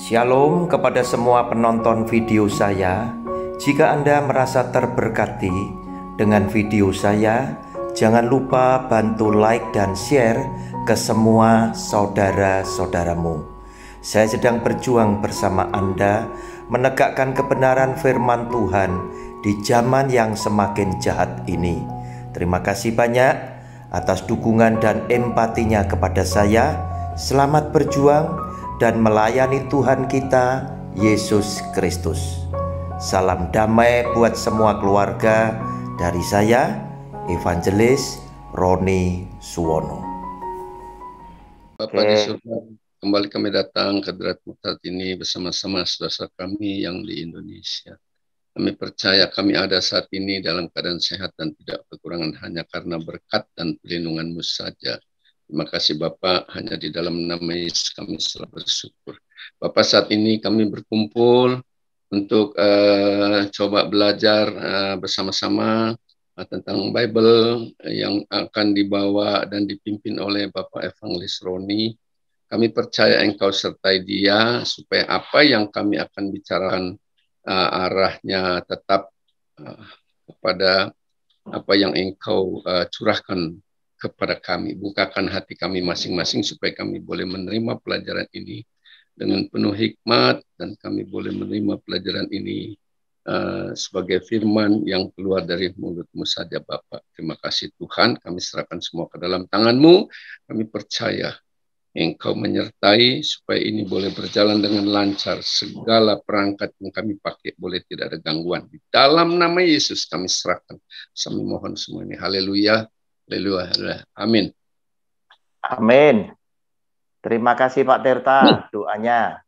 Shalom kepada semua penonton video saya. Jika Anda merasa terberkati dengan video saya, jangan lupa bantu like dan share ke semua saudara-saudaramu. Saya sedang berjuang bersama Anda menegakkan kebenaran firman Tuhan di zaman yang semakin jahat ini. Terima kasih banyak atas dukungan dan empatinya kepada saya. Selamat berjuang dan melayani Tuhan kita Yesus Kristus. Salam damai buat semua keluarga dari saya, Evangelis Roni Suwono. Bapak di surga, kembali kami datang ke hadiratmu saat ini bersama-sama saudara kami yang di Indonesia. Kami percaya kami ada saat ini dalam keadaan sehat dan tidak kekurangan hanya karena berkat dan pelindunganmu saja. Terima kasih Bapak, hanya di dalam nama Yesus kami selalu bersyukur. Bapak saat ini kami berkumpul untuk uh, coba belajar uh, bersama-sama uh, tentang Bible yang akan dibawa dan dipimpin oleh Bapak Evangelis Roni. Kami percaya Engkau sertai dia supaya apa yang kami akan bicarakan uh, arahnya tetap uh, kepada apa yang Engkau uh, curahkan kepada kami. Bukakan hati kami masing-masing supaya kami boleh menerima pelajaran ini dengan penuh hikmat dan kami boleh menerima pelajaran ini uh, sebagai firman yang keluar dari mulutmu saja Bapak. Terima kasih Tuhan, kami serahkan semua ke dalam tanganmu. Kami percaya Engkau menyertai supaya ini boleh berjalan dengan lancar. Segala perangkat yang kami pakai boleh tidak ada gangguan. Di dalam nama Yesus kami serahkan. Kami mohon semua ini. Haleluya. Haleluya. Amin. Amin. Terima kasih Pak Terta, hmm. doanya.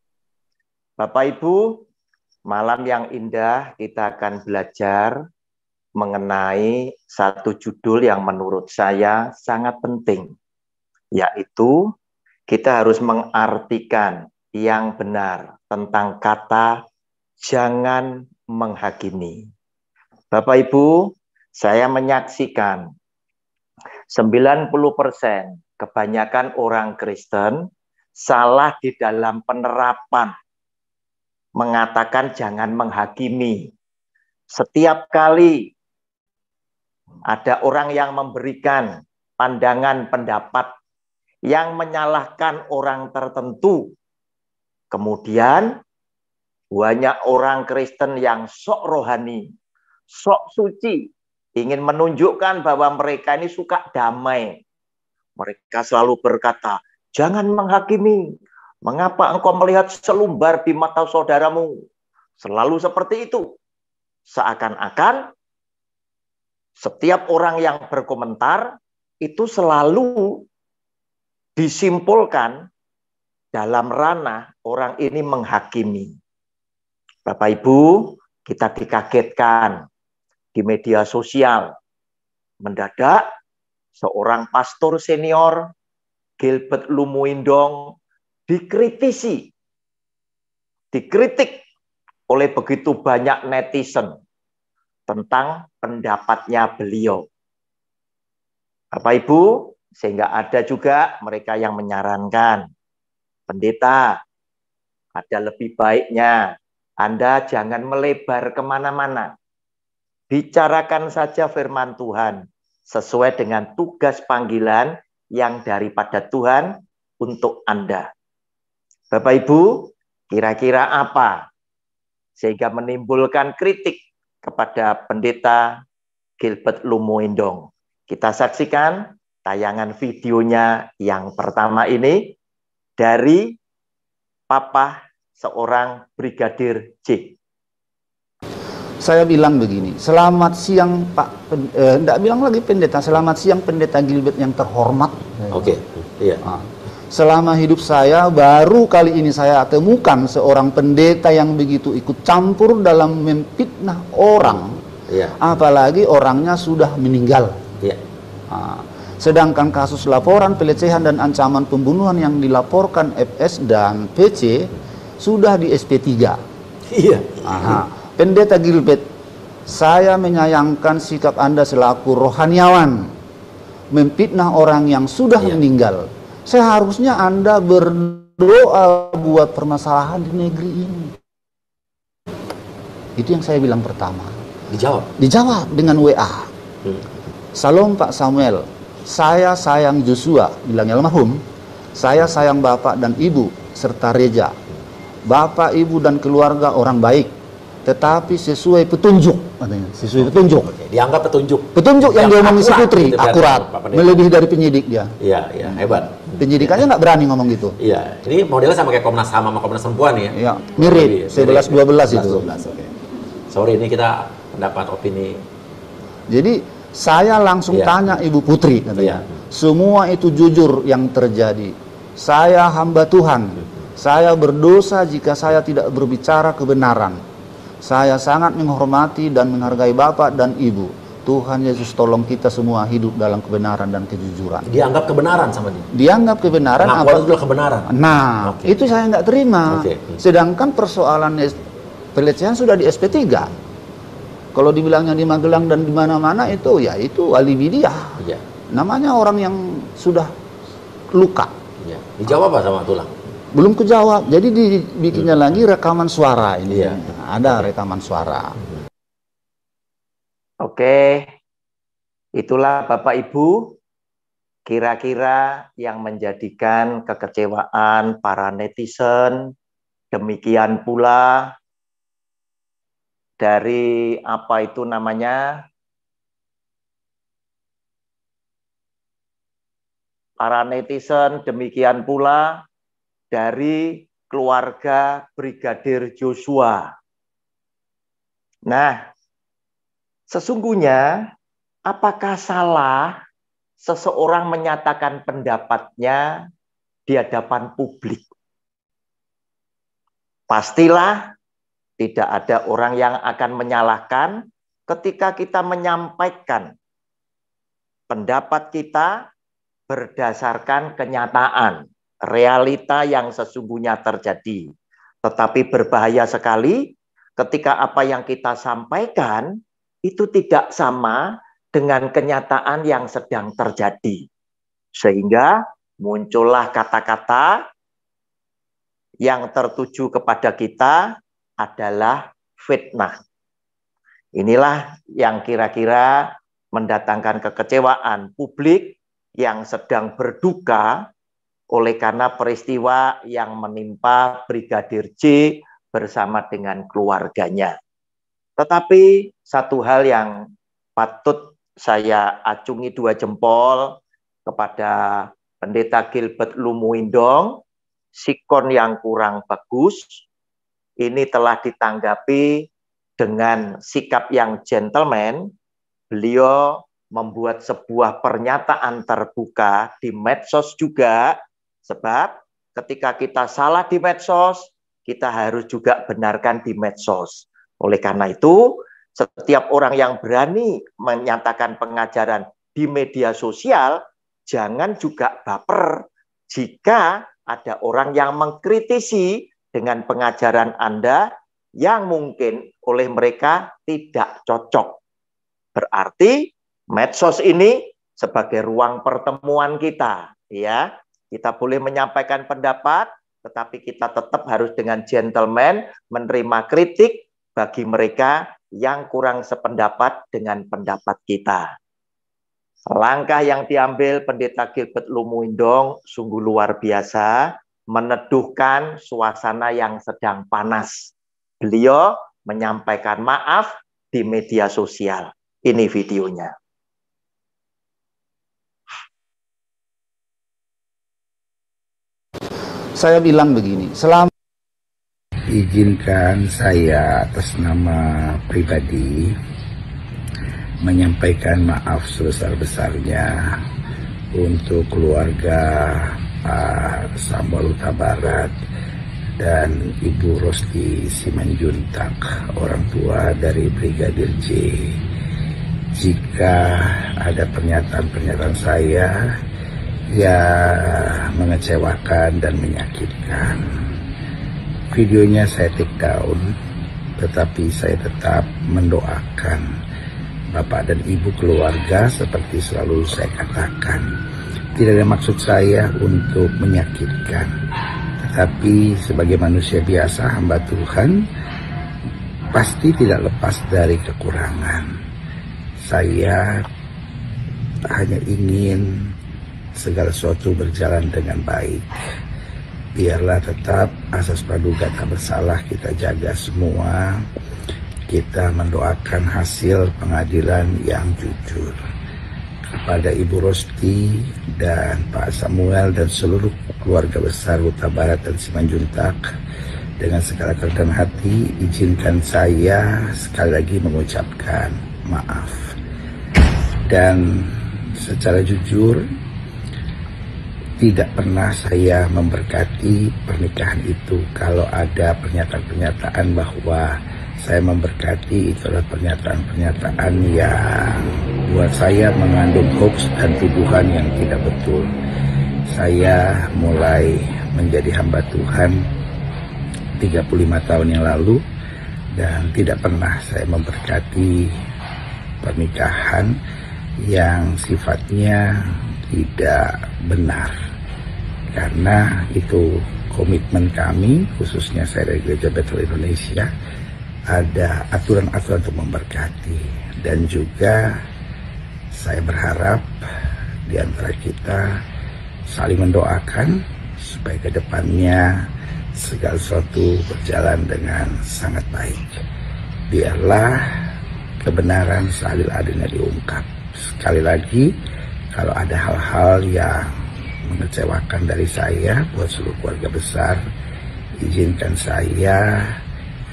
Bapak Ibu, malam yang indah kita akan belajar mengenai satu judul yang menurut saya sangat penting, yaitu kita harus mengartikan yang benar tentang kata jangan menghakimi. Bapak Ibu, saya menyaksikan 90% kebanyakan orang Kristen salah di dalam penerapan mengatakan jangan menghakimi. Setiap kali ada orang yang memberikan pandangan pendapat yang menyalahkan orang tertentu. Kemudian banyak orang Kristen yang sok rohani, sok suci, ingin menunjukkan bahwa mereka ini suka damai. Mereka selalu berkata, jangan menghakimi. Mengapa engkau melihat selumbar di mata saudaramu? Selalu seperti itu. Seakan-akan setiap orang yang berkomentar itu selalu disimpulkan dalam ranah orang ini menghakimi. Bapak Ibu, kita dikagetkan di media sosial. Mendadak seorang pastor senior Gilbert Lumuindong dikritisi, dikritik oleh begitu banyak netizen tentang pendapatnya beliau. Bapak Ibu, sehingga ada juga mereka yang menyarankan, pendeta, ada lebih baiknya Anda jangan melebar kemana-mana. Bicarakan saja firman Tuhan sesuai dengan tugas panggilan yang daripada Tuhan untuk Anda. Bapak Ibu, kira-kira apa sehingga menimbulkan kritik kepada pendeta Gilbert Lumuindong? Kita saksikan tayangan videonya yang pertama ini dari papa seorang brigadir J saya bilang begini, selamat siang Pak, eh, bilang lagi pendeta, selamat siang pendeta Gilbert yang terhormat. Oke, okay. iya. Ah. selama hidup saya baru kali ini saya temukan seorang pendeta yang begitu ikut campur dalam memfitnah orang, iya. apalagi orangnya sudah meninggal. Iya. Nah, sedangkan kasus laporan pelecehan dan ancaman pembunuhan yang dilaporkan FS dan PC sudah di SP3. Iya. Aha Pendeta Gilbert, saya menyayangkan sikap Anda selaku rohaniawan memfitnah orang yang sudah yeah. meninggal. Seharusnya Anda berdoa buat permasalahan di negeri ini. Itu yang saya bilang pertama. Dijawab. Dijawab dengan WA. Hmm. Salam Pak Samuel, saya sayang Joshua, bilangnya almarhum. Saya sayang bapak dan ibu serta Reja. Bapak, ibu dan keluarga orang baik tetapi sesuai petunjuk katanya sesuai petunjuk Oke, dianggap petunjuk petunjuk yang, yang diomongin si Putri gitu, akurat melebihi dari penyidik dia iya iya hebat penyidikannya iya. nggak berani ngomong gitu iya ini modelnya sama kayak Komnas HAM sama Komnas Perempuan ya iya mirip iya, dua belas itu 11, okay. sorry ini kita pendapat opini jadi saya langsung ya. tanya Ibu Putri katanya ya. semua itu jujur yang terjadi saya hamba Tuhan hmm. saya berdosa jika saya tidak berbicara kebenaran saya sangat menghormati dan menghargai Bapak dan Ibu. Tuhan Yesus tolong kita semua hidup dalam kebenaran dan kejujuran. Dianggap kebenaran sama dia. Dianggap kebenaran. apa itu kebenaran. Nah, okay. itu saya nggak terima. Okay. Sedangkan persoalan pelecehan sudah di SP3. Kalau dibilangnya di Magelang dan di mana-mana itu ya itu alibi dia. Yeah. Namanya orang yang sudah luka. Yeah. Dijawab apa sama tulang? belum kejawab. Jadi dibikinnya lagi rekaman suara ini. Ya. ada rekaman suara. Oke. Itulah Bapak Ibu kira-kira yang menjadikan kekecewaan para netizen demikian pula dari apa itu namanya para netizen demikian pula dari keluarga Brigadir Joshua. Nah, sesungguhnya apakah salah seseorang menyatakan pendapatnya di hadapan publik? Pastilah tidak ada orang yang akan menyalahkan ketika kita menyampaikan pendapat kita berdasarkan kenyataan realita yang sesungguhnya terjadi. Tetapi berbahaya sekali ketika apa yang kita sampaikan itu tidak sama dengan kenyataan yang sedang terjadi. Sehingga muncullah kata-kata yang tertuju kepada kita adalah fitnah. Inilah yang kira-kira mendatangkan kekecewaan publik yang sedang berduka oleh karena peristiwa yang menimpa Brigadir J bersama dengan keluarganya. Tetapi satu hal yang patut saya acungi dua jempol kepada Pendeta Gilbert Lumuindong, sikon yang kurang bagus, ini telah ditanggapi dengan sikap yang gentleman. Beliau membuat sebuah pernyataan terbuka di medsos juga Sebab ketika kita salah di medsos, kita harus juga benarkan di medsos. Oleh karena itu, setiap orang yang berani menyatakan pengajaran di media sosial, jangan juga baper jika ada orang yang mengkritisi dengan pengajaran Anda yang mungkin oleh mereka tidak cocok. Berarti medsos ini sebagai ruang pertemuan kita, ya. Kita boleh menyampaikan pendapat, tetapi kita tetap harus dengan gentleman menerima kritik bagi mereka yang kurang sependapat dengan pendapat kita. Langkah yang diambil Pendeta Gilbert Lumuindong sungguh luar biasa, meneduhkan suasana yang sedang panas. Beliau menyampaikan maaf di media sosial. Ini videonya. saya bilang begini, selama izinkan saya atas nama pribadi menyampaikan maaf sebesar-besarnya untuk keluarga Pak Sambal Uta Barat dan Ibu Rosti Simanjuntak, orang tua dari Brigadir J. Jika ada pernyataan-pernyataan saya ya mengecewakan dan menyakitkan. Videonya saya take down, tetapi saya tetap mendoakan Bapak dan Ibu keluarga seperti selalu saya katakan. Tidak ada maksud saya untuk menyakitkan. Tetapi sebagai manusia biasa hamba Tuhan pasti tidak lepas dari kekurangan. Saya hanya ingin segala sesuatu berjalan dengan baik. Biarlah tetap asas praduga tak bersalah kita jaga semua. Kita mendoakan hasil pengadilan yang jujur. Kepada Ibu Rosti dan Pak Samuel dan seluruh keluarga besar Huta Barat dan Simanjuntak, dengan segala kerendahan hati, izinkan saya sekali lagi mengucapkan maaf. Dan secara jujur, tidak pernah saya memberkati pernikahan itu. Kalau ada pernyataan-pernyataan bahwa saya memberkati itu adalah pernyataan-pernyataan yang buat saya mengandung hoax dan tuduhan yang tidak betul. Saya mulai menjadi hamba Tuhan 35 tahun yang lalu dan tidak pernah saya memberkati pernikahan yang sifatnya tidak benar karena itu komitmen kami khususnya saya dari Gereja Betel Indonesia ada aturan-aturan untuk memberkati dan juga saya berharap di antara kita saling mendoakan supaya kedepannya segala sesuatu berjalan dengan sangat baik. Biarlah kebenaran seadil-adilnya diungkap. Sekali lagi, kalau ada hal-hal yang mengecewakan dari saya buat seluruh keluarga besar izinkan saya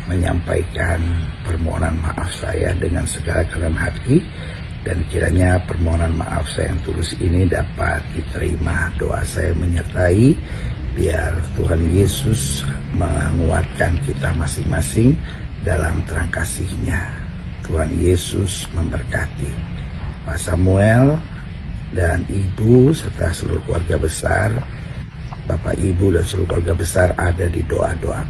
menyampaikan permohonan maaf saya dengan segala kerendahan hati dan kiranya permohonan maaf saya yang tulus ini dapat diterima doa saya menyertai biar Tuhan Yesus menguatkan kita masing-masing dalam terang kasihnya Tuhan Yesus memberkati Pak Samuel dan ibu serta seluruh keluarga besar, bapak ibu dan seluruh keluarga besar ada di doa-doa.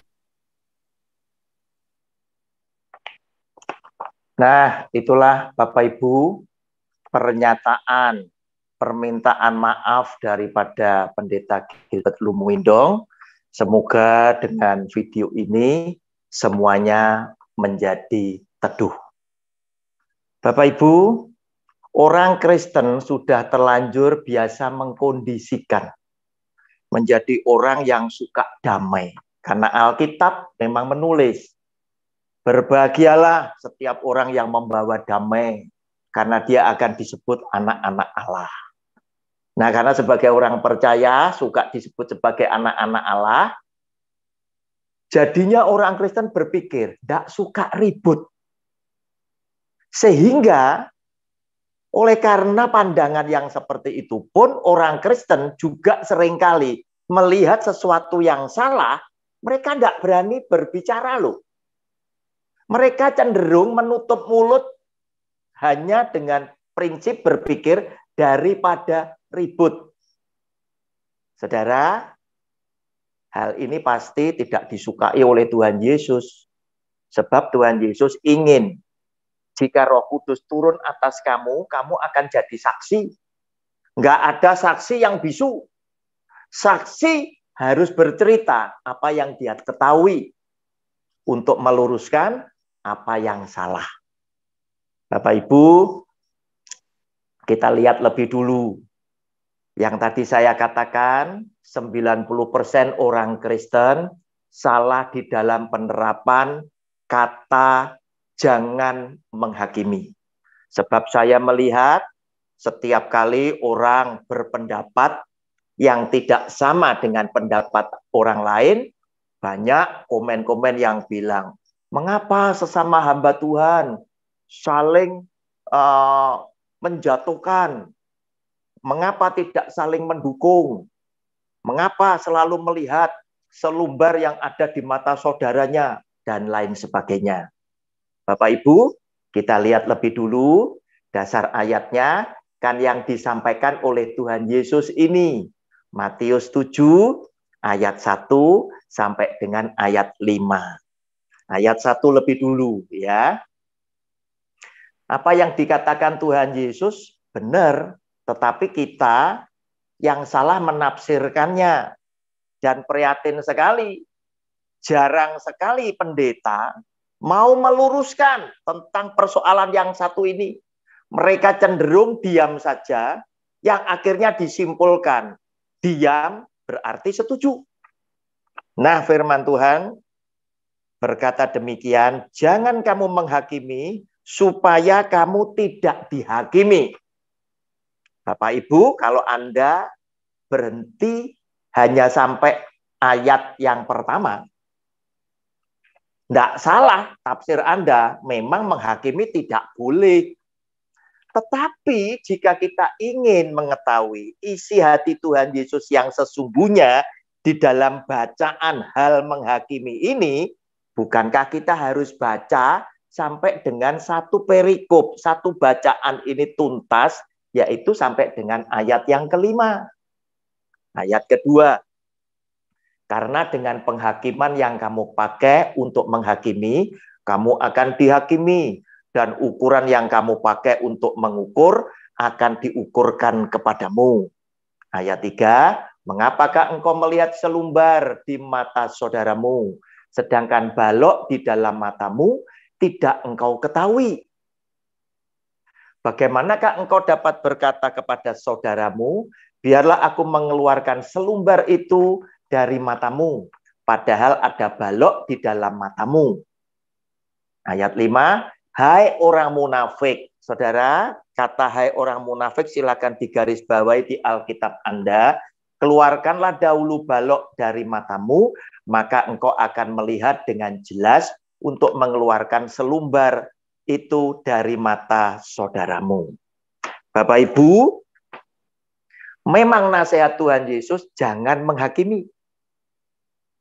Nah, itulah Bapak Ibu pernyataan permintaan maaf daripada pendeta Gilbert Lumuindong. Semoga dengan video ini semuanya menjadi teduh. Bapak Ibu, Orang Kristen sudah terlanjur biasa mengkondisikan menjadi orang yang suka damai. Karena Alkitab memang menulis, berbahagialah setiap orang yang membawa damai, karena dia akan disebut anak-anak Allah. Nah, karena sebagai orang percaya suka disebut sebagai anak-anak Allah, jadinya orang Kristen berpikir, tidak suka ribut. Sehingga oleh karena pandangan yang seperti itu pun orang Kristen juga seringkali melihat sesuatu yang salah, mereka tidak berani berbicara loh. Mereka cenderung menutup mulut hanya dengan prinsip berpikir daripada ribut. Saudara, hal ini pasti tidak disukai oleh Tuhan Yesus. Sebab Tuhan Yesus ingin jika Roh Kudus turun atas kamu, kamu akan jadi saksi. Enggak ada saksi yang bisu. Saksi harus bercerita apa yang dia ketahui untuk meluruskan apa yang salah. Bapak Ibu, kita lihat lebih dulu. Yang tadi saya katakan, 90% orang Kristen salah di dalam penerapan kata jangan menghakimi. Sebab saya melihat setiap kali orang berpendapat yang tidak sama dengan pendapat orang lain, banyak komen-komen yang bilang, mengapa sesama hamba Tuhan saling uh, menjatuhkan? Mengapa tidak saling mendukung? Mengapa selalu melihat selumbar yang ada di mata saudaranya dan lain sebagainya? Bapak Ibu, kita lihat lebih dulu dasar ayatnya kan yang disampaikan oleh Tuhan Yesus ini. Matius 7 ayat 1 sampai dengan ayat 5. Ayat 1 lebih dulu ya. Apa yang dikatakan Tuhan Yesus benar, tetapi kita yang salah menafsirkannya. Dan prihatin sekali, jarang sekali pendeta mau meluruskan tentang persoalan yang satu ini. Mereka cenderung diam saja, yang akhirnya disimpulkan diam berarti setuju. Nah, firman Tuhan berkata demikian, jangan kamu menghakimi supaya kamu tidak dihakimi. Bapak Ibu, kalau Anda berhenti hanya sampai ayat yang pertama, tidak salah tafsir Anda, memang menghakimi tidak boleh. Tetapi jika kita ingin mengetahui isi hati Tuhan Yesus yang sesungguhnya di dalam bacaan hal menghakimi ini, bukankah kita harus baca sampai dengan satu perikop, satu bacaan ini tuntas, yaitu sampai dengan ayat yang kelima. Ayat kedua, karena dengan penghakiman yang kamu pakai untuk menghakimi, kamu akan dihakimi. Dan ukuran yang kamu pakai untuk mengukur akan diukurkan kepadamu. Ayat 3, mengapakah engkau melihat selumbar di mata saudaramu, sedangkan balok di dalam matamu tidak engkau ketahui? Bagaimanakah engkau dapat berkata kepada saudaramu, biarlah aku mengeluarkan selumbar itu dari matamu, padahal ada balok di dalam matamu. Ayat 5, hai orang munafik. Saudara, kata hai orang munafik silakan digarisbawahi di Alkitab Anda. Keluarkanlah dahulu balok dari matamu, maka engkau akan melihat dengan jelas untuk mengeluarkan selumbar itu dari mata saudaramu. Bapak Ibu, memang nasihat Tuhan Yesus jangan menghakimi.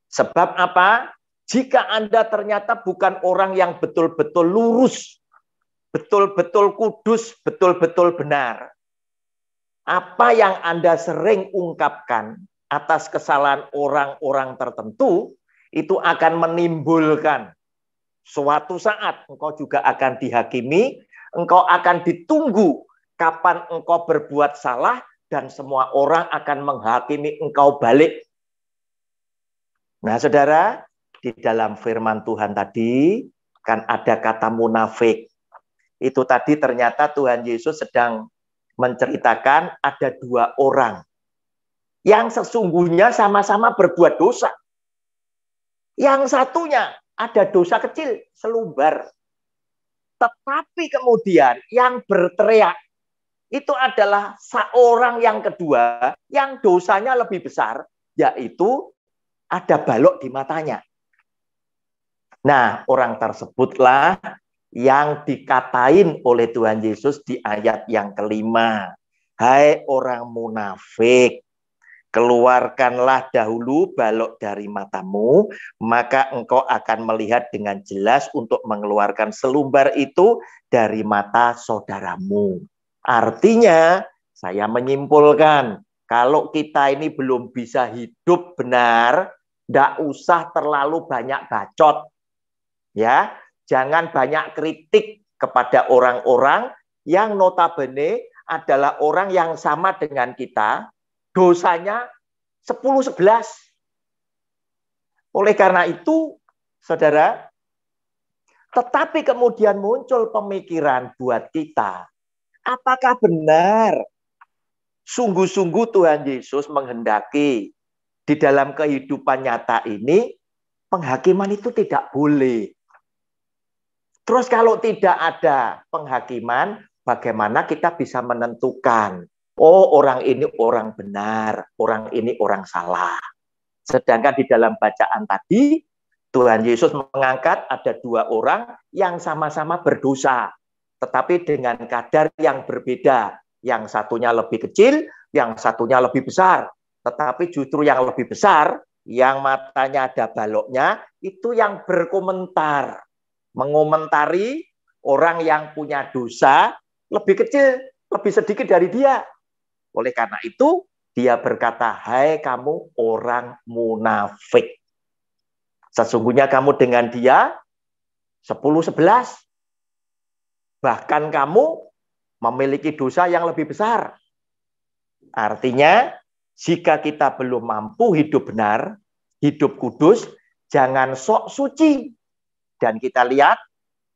Sebab apa? Jika Anda ternyata bukan orang yang betul-betul lurus, betul-betul kudus, betul-betul benar. Apa yang Anda sering ungkapkan atas kesalahan orang-orang tertentu, itu akan menimbulkan suatu saat engkau juga akan dihakimi, engkau akan ditunggu kapan engkau berbuat salah, dan semua orang akan menghakimi engkau balik Nah, saudara, di dalam firman Tuhan tadi kan ada kata munafik. Itu tadi ternyata Tuhan Yesus sedang menceritakan ada dua orang yang sesungguhnya sama-sama berbuat dosa. Yang satunya ada dosa kecil, selumbar. Tetapi kemudian yang berteriak itu adalah seorang yang kedua yang dosanya lebih besar, yaitu ada balok di matanya. Nah, orang tersebutlah yang dikatain oleh Tuhan Yesus di ayat yang kelima. Hai orang munafik, keluarkanlah dahulu balok dari matamu, maka engkau akan melihat dengan jelas untuk mengeluarkan selumbar itu dari mata saudaramu. Artinya, saya menyimpulkan, kalau kita ini belum bisa hidup benar, ndak usah terlalu banyak bacot. ya Jangan banyak kritik kepada orang-orang yang notabene adalah orang yang sama dengan kita, dosanya 10-11. Oleh karena itu, saudara, tetapi kemudian muncul pemikiran buat kita, apakah benar sungguh-sungguh Tuhan Yesus menghendaki di dalam kehidupan nyata ini penghakiman itu tidak boleh. Terus kalau tidak ada penghakiman, bagaimana kita bisa menentukan oh orang ini orang benar, orang ini orang salah. Sedangkan di dalam bacaan tadi Tuhan Yesus mengangkat ada dua orang yang sama-sama berdosa, tetapi dengan kadar yang berbeda. Yang satunya lebih kecil, yang satunya lebih besar. Tetapi justru yang lebih besar, yang matanya ada baloknya, itu yang berkomentar. Mengomentari orang yang punya dosa lebih kecil, lebih sedikit dari dia. Oleh karena itu, dia berkata, hai kamu orang munafik. Sesungguhnya kamu dengan dia 10-11. Bahkan kamu memiliki dosa yang lebih besar. Artinya, jika kita belum mampu hidup benar, hidup kudus, jangan sok suci. Dan kita lihat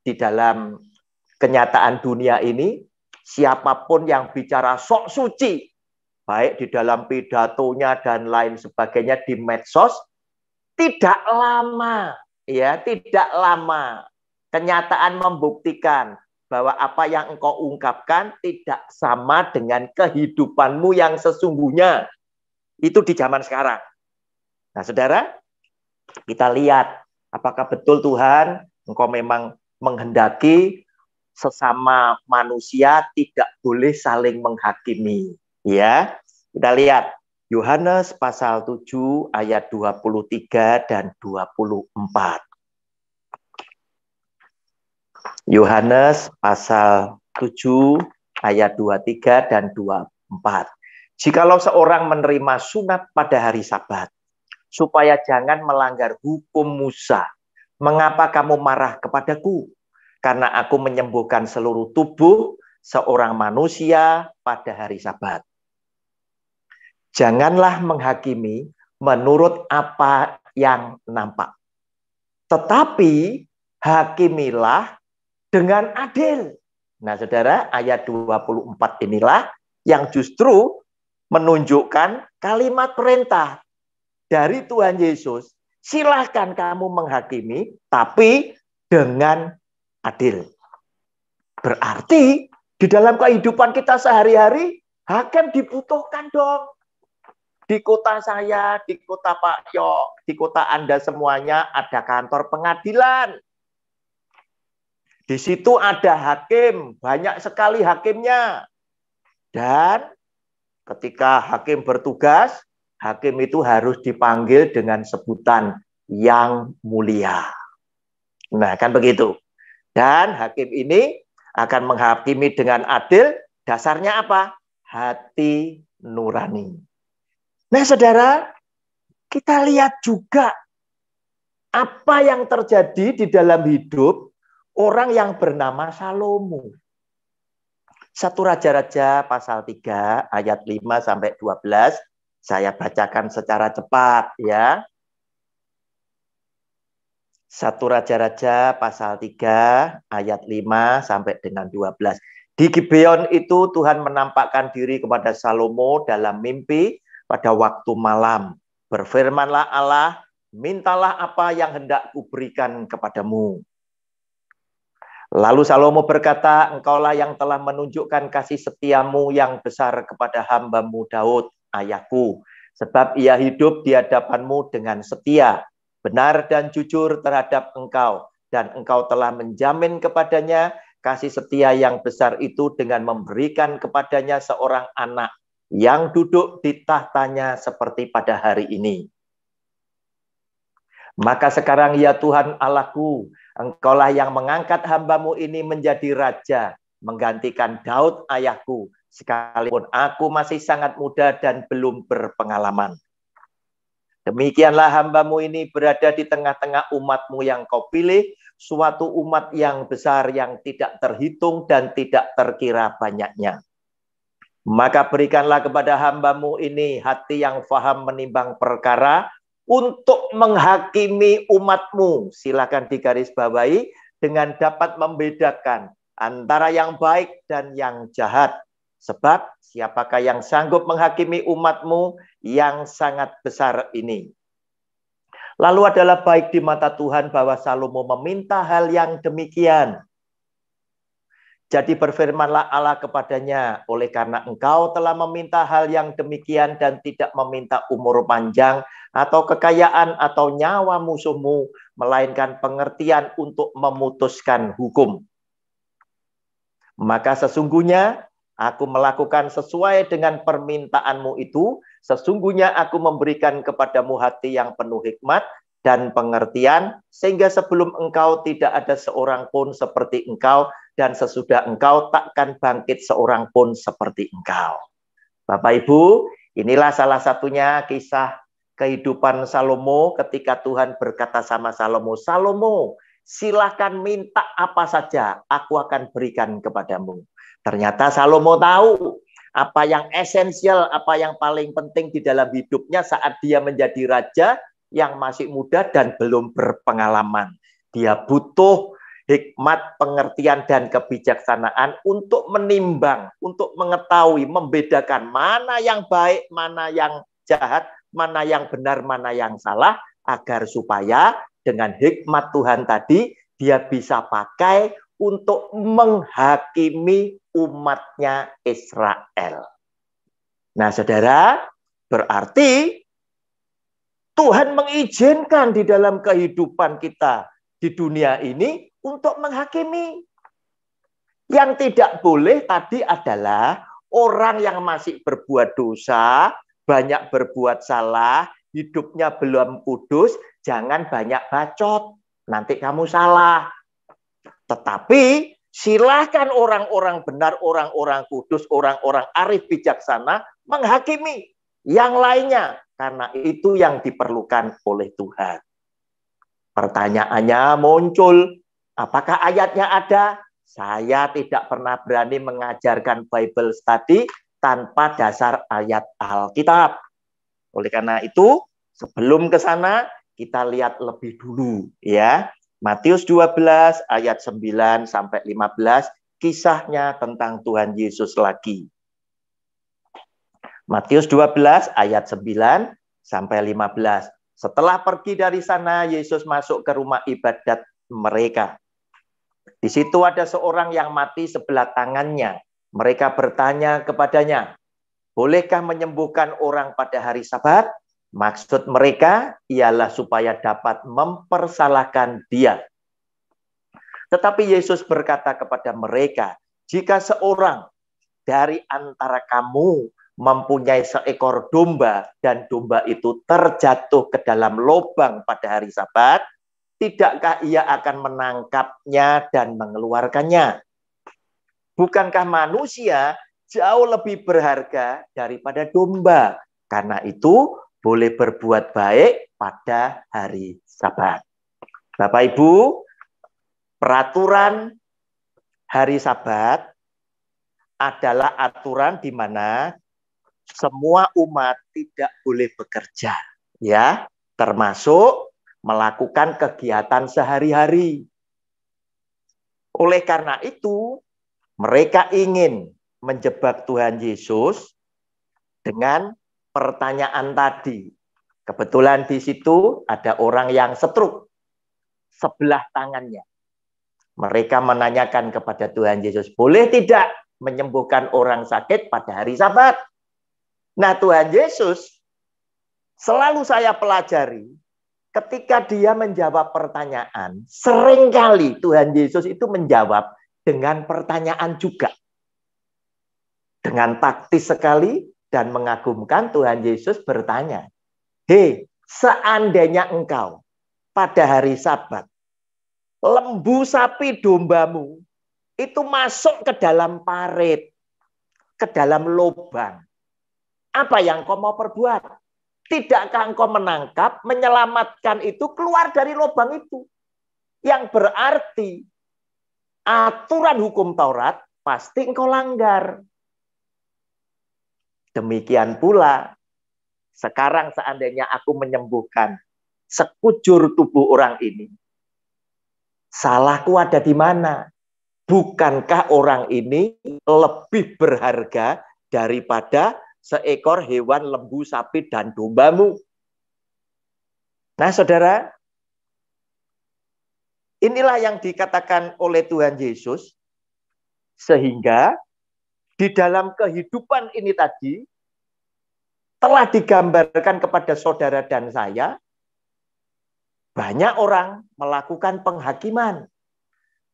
di dalam kenyataan dunia ini, siapapun yang bicara sok suci, baik di dalam pidatonya dan lain sebagainya di medsos, tidak lama, ya tidak lama. Kenyataan membuktikan bahwa apa yang engkau ungkapkan tidak sama dengan kehidupanmu yang sesungguhnya. Itu di zaman sekarang. Nah, saudara, kita lihat apakah betul Tuhan engkau memang menghendaki sesama manusia tidak boleh saling menghakimi. Ya, kita lihat Yohanes pasal 7 ayat 23 dan 24. Yohanes pasal 7 ayat 23 dan 24. Jikalau seorang menerima sunat pada hari Sabat, supaya jangan melanggar hukum Musa, mengapa kamu marah kepadaku? Karena aku menyembuhkan seluruh tubuh seorang manusia pada hari Sabat. Janganlah menghakimi menurut apa yang nampak, tetapi hakimilah dengan adil. Nah, Saudara, ayat 24 inilah yang justru menunjukkan kalimat perintah dari Tuhan Yesus. Silahkan kamu menghakimi, tapi dengan adil. Berarti di dalam kehidupan kita sehari-hari, hakim dibutuhkan dong. Di kota saya, di kota Pak Yo, di kota Anda semuanya ada kantor pengadilan. Di situ ada hakim, banyak sekali hakimnya. Dan Ketika hakim bertugas, hakim itu harus dipanggil dengan sebutan yang mulia. Nah, kan begitu. Dan hakim ini akan menghakimi dengan adil. Dasarnya apa? Hati nurani. Nah, saudara, kita lihat juga apa yang terjadi di dalam hidup orang yang bernama Salomo. Satu Raja-Raja pasal 3 ayat 5 sampai 12 saya bacakan secara cepat ya. Satu Raja-Raja pasal 3 ayat 5 sampai dengan 12. Di Gibeon itu Tuhan menampakkan diri kepada Salomo dalam mimpi pada waktu malam. Berfirmanlah Allah, mintalah apa yang hendak kuberikan kepadamu Lalu Salomo berkata, Engkaulah yang telah menunjukkan kasih setiamu yang besar kepada hambamu Daud, ayahku. Sebab ia hidup di hadapanmu dengan setia, benar dan jujur terhadap engkau. Dan engkau telah menjamin kepadanya kasih setia yang besar itu dengan memberikan kepadanya seorang anak yang duduk di tahtanya seperti pada hari ini. Maka sekarang ya Tuhan Allahku, Engkaulah yang mengangkat hambamu ini menjadi raja, menggantikan Daud ayahku, sekalipun aku masih sangat muda dan belum berpengalaman. Demikianlah hambamu ini berada di tengah-tengah umatmu yang kau pilih, suatu umat yang besar yang tidak terhitung dan tidak terkira banyaknya. Maka berikanlah kepada hambamu ini hati yang faham menimbang perkara, untuk menghakimi umatmu. Silakan digarisbawahi dengan dapat membedakan antara yang baik dan yang jahat. Sebab siapakah yang sanggup menghakimi umatmu yang sangat besar ini? Lalu adalah baik di mata Tuhan bahwa Salomo meminta hal yang demikian. Jadi berfirmanlah Allah kepadanya, oleh karena engkau telah meminta hal yang demikian dan tidak meminta umur panjang, atau kekayaan atau nyawa musuhmu, melainkan pengertian untuk memutuskan hukum. Maka sesungguhnya aku melakukan sesuai dengan permintaanmu itu, sesungguhnya aku memberikan kepadamu hati yang penuh hikmat dan pengertian, sehingga sebelum engkau tidak ada seorang pun seperti engkau, dan sesudah engkau takkan bangkit seorang pun seperti engkau. Bapak Ibu, inilah salah satunya kisah kehidupan Salomo ketika Tuhan berkata sama Salomo, Salomo, silahkan minta apa saja, aku akan berikan kepadamu. Ternyata Salomo tahu apa yang esensial, apa yang paling penting di dalam hidupnya saat dia menjadi raja yang masih muda dan belum berpengalaman. Dia butuh hikmat, pengertian, dan kebijaksanaan untuk menimbang, untuk mengetahui, membedakan mana yang baik, mana yang jahat, mana yang benar, mana yang salah, agar supaya dengan hikmat Tuhan tadi, dia bisa pakai untuk menghakimi umatnya Israel. Nah, saudara, berarti Tuhan mengizinkan di dalam kehidupan kita di dunia ini untuk menghakimi. Yang tidak boleh tadi adalah orang yang masih berbuat dosa, banyak berbuat salah, hidupnya belum kudus, jangan banyak bacot. Nanti kamu salah. Tetapi silahkan orang-orang benar, orang-orang kudus, orang-orang arif bijaksana menghakimi yang lainnya. Karena itu yang diperlukan oleh Tuhan. Pertanyaannya muncul, apakah ayatnya ada? Saya tidak pernah berani mengajarkan Bible study tanpa dasar ayat Alkitab. Oleh karena itu, sebelum ke sana kita lihat lebih dulu ya. Matius 12 ayat 9 sampai 15 kisahnya tentang Tuhan Yesus lagi. Matius 12 ayat 9 sampai 15. Setelah pergi dari sana, Yesus masuk ke rumah ibadat mereka. Di situ ada seorang yang mati sebelah tangannya. Mereka bertanya kepadanya, bolehkah menyembuhkan orang pada hari sabat? Maksud mereka ialah supaya dapat mempersalahkan dia. Tetapi Yesus berkata kepada mereka, jika seorang dari antara kamu mempunyai seekor domba dan domba itu terjatuh ke dalam lubang pada hari sabat, tidakkah ia akan menangkapnya dan mengeluarkannya? Bukankah manusia jauh lebih berharga daripada domba? Karena itu boleh berbuat baik pada hari Sabat. Bapak Ibu, peraturan hari Sabat adalah aturan di mana semua umat tidak boleh bekerja, ya, termasuk melakukan kegiatan sehari-hari. Oleh karena itu, mereka ingin menjebak Tuhan Yesus dengan pertanyaan tadi. Kebetulan di situ ada orang yang setruk sebelah tangannya. Mereka menanyakan kepada Tuhan Yesus, boleh tidak menyembuhkan orang sakit pada hari sabat? Nah Tuhan Yesus selalu saya pelajari ketika dia menjawab pertanyaan, seringkali Tuhan Yesus itu menjawab dengan pertanyaan juga. Dengan taktis sekali dan mengagumkan Tuhan Yesus bertanya, "Hei, seandainya engkau pada hari Sabat lembu sapi dombamu itu masuk ke dalam parit, ke dalam lubang. Apa yang kau mau perbuat? Tidakkah engkau menangkap, menyelamatkan itu keluar dari lubang itu? Yang berarti aturan hukum Taurat, pasti engkau langgar. Demikian pula, sekarang seandainya aku menyembuhkan sekujur tubuh orang ini, salahku ada di mana? Bukankah orang ini lebih berharga daripada seekor hewan lembu, sapi, dan dombamu? Nah, saudara, Inilah yang dikatakan oleh Tuhan Yesus. Sehingga di dalam kehidupan ini tadi telah digambarkan kepada saudara dan saya banyak orang melakukan penghakiman.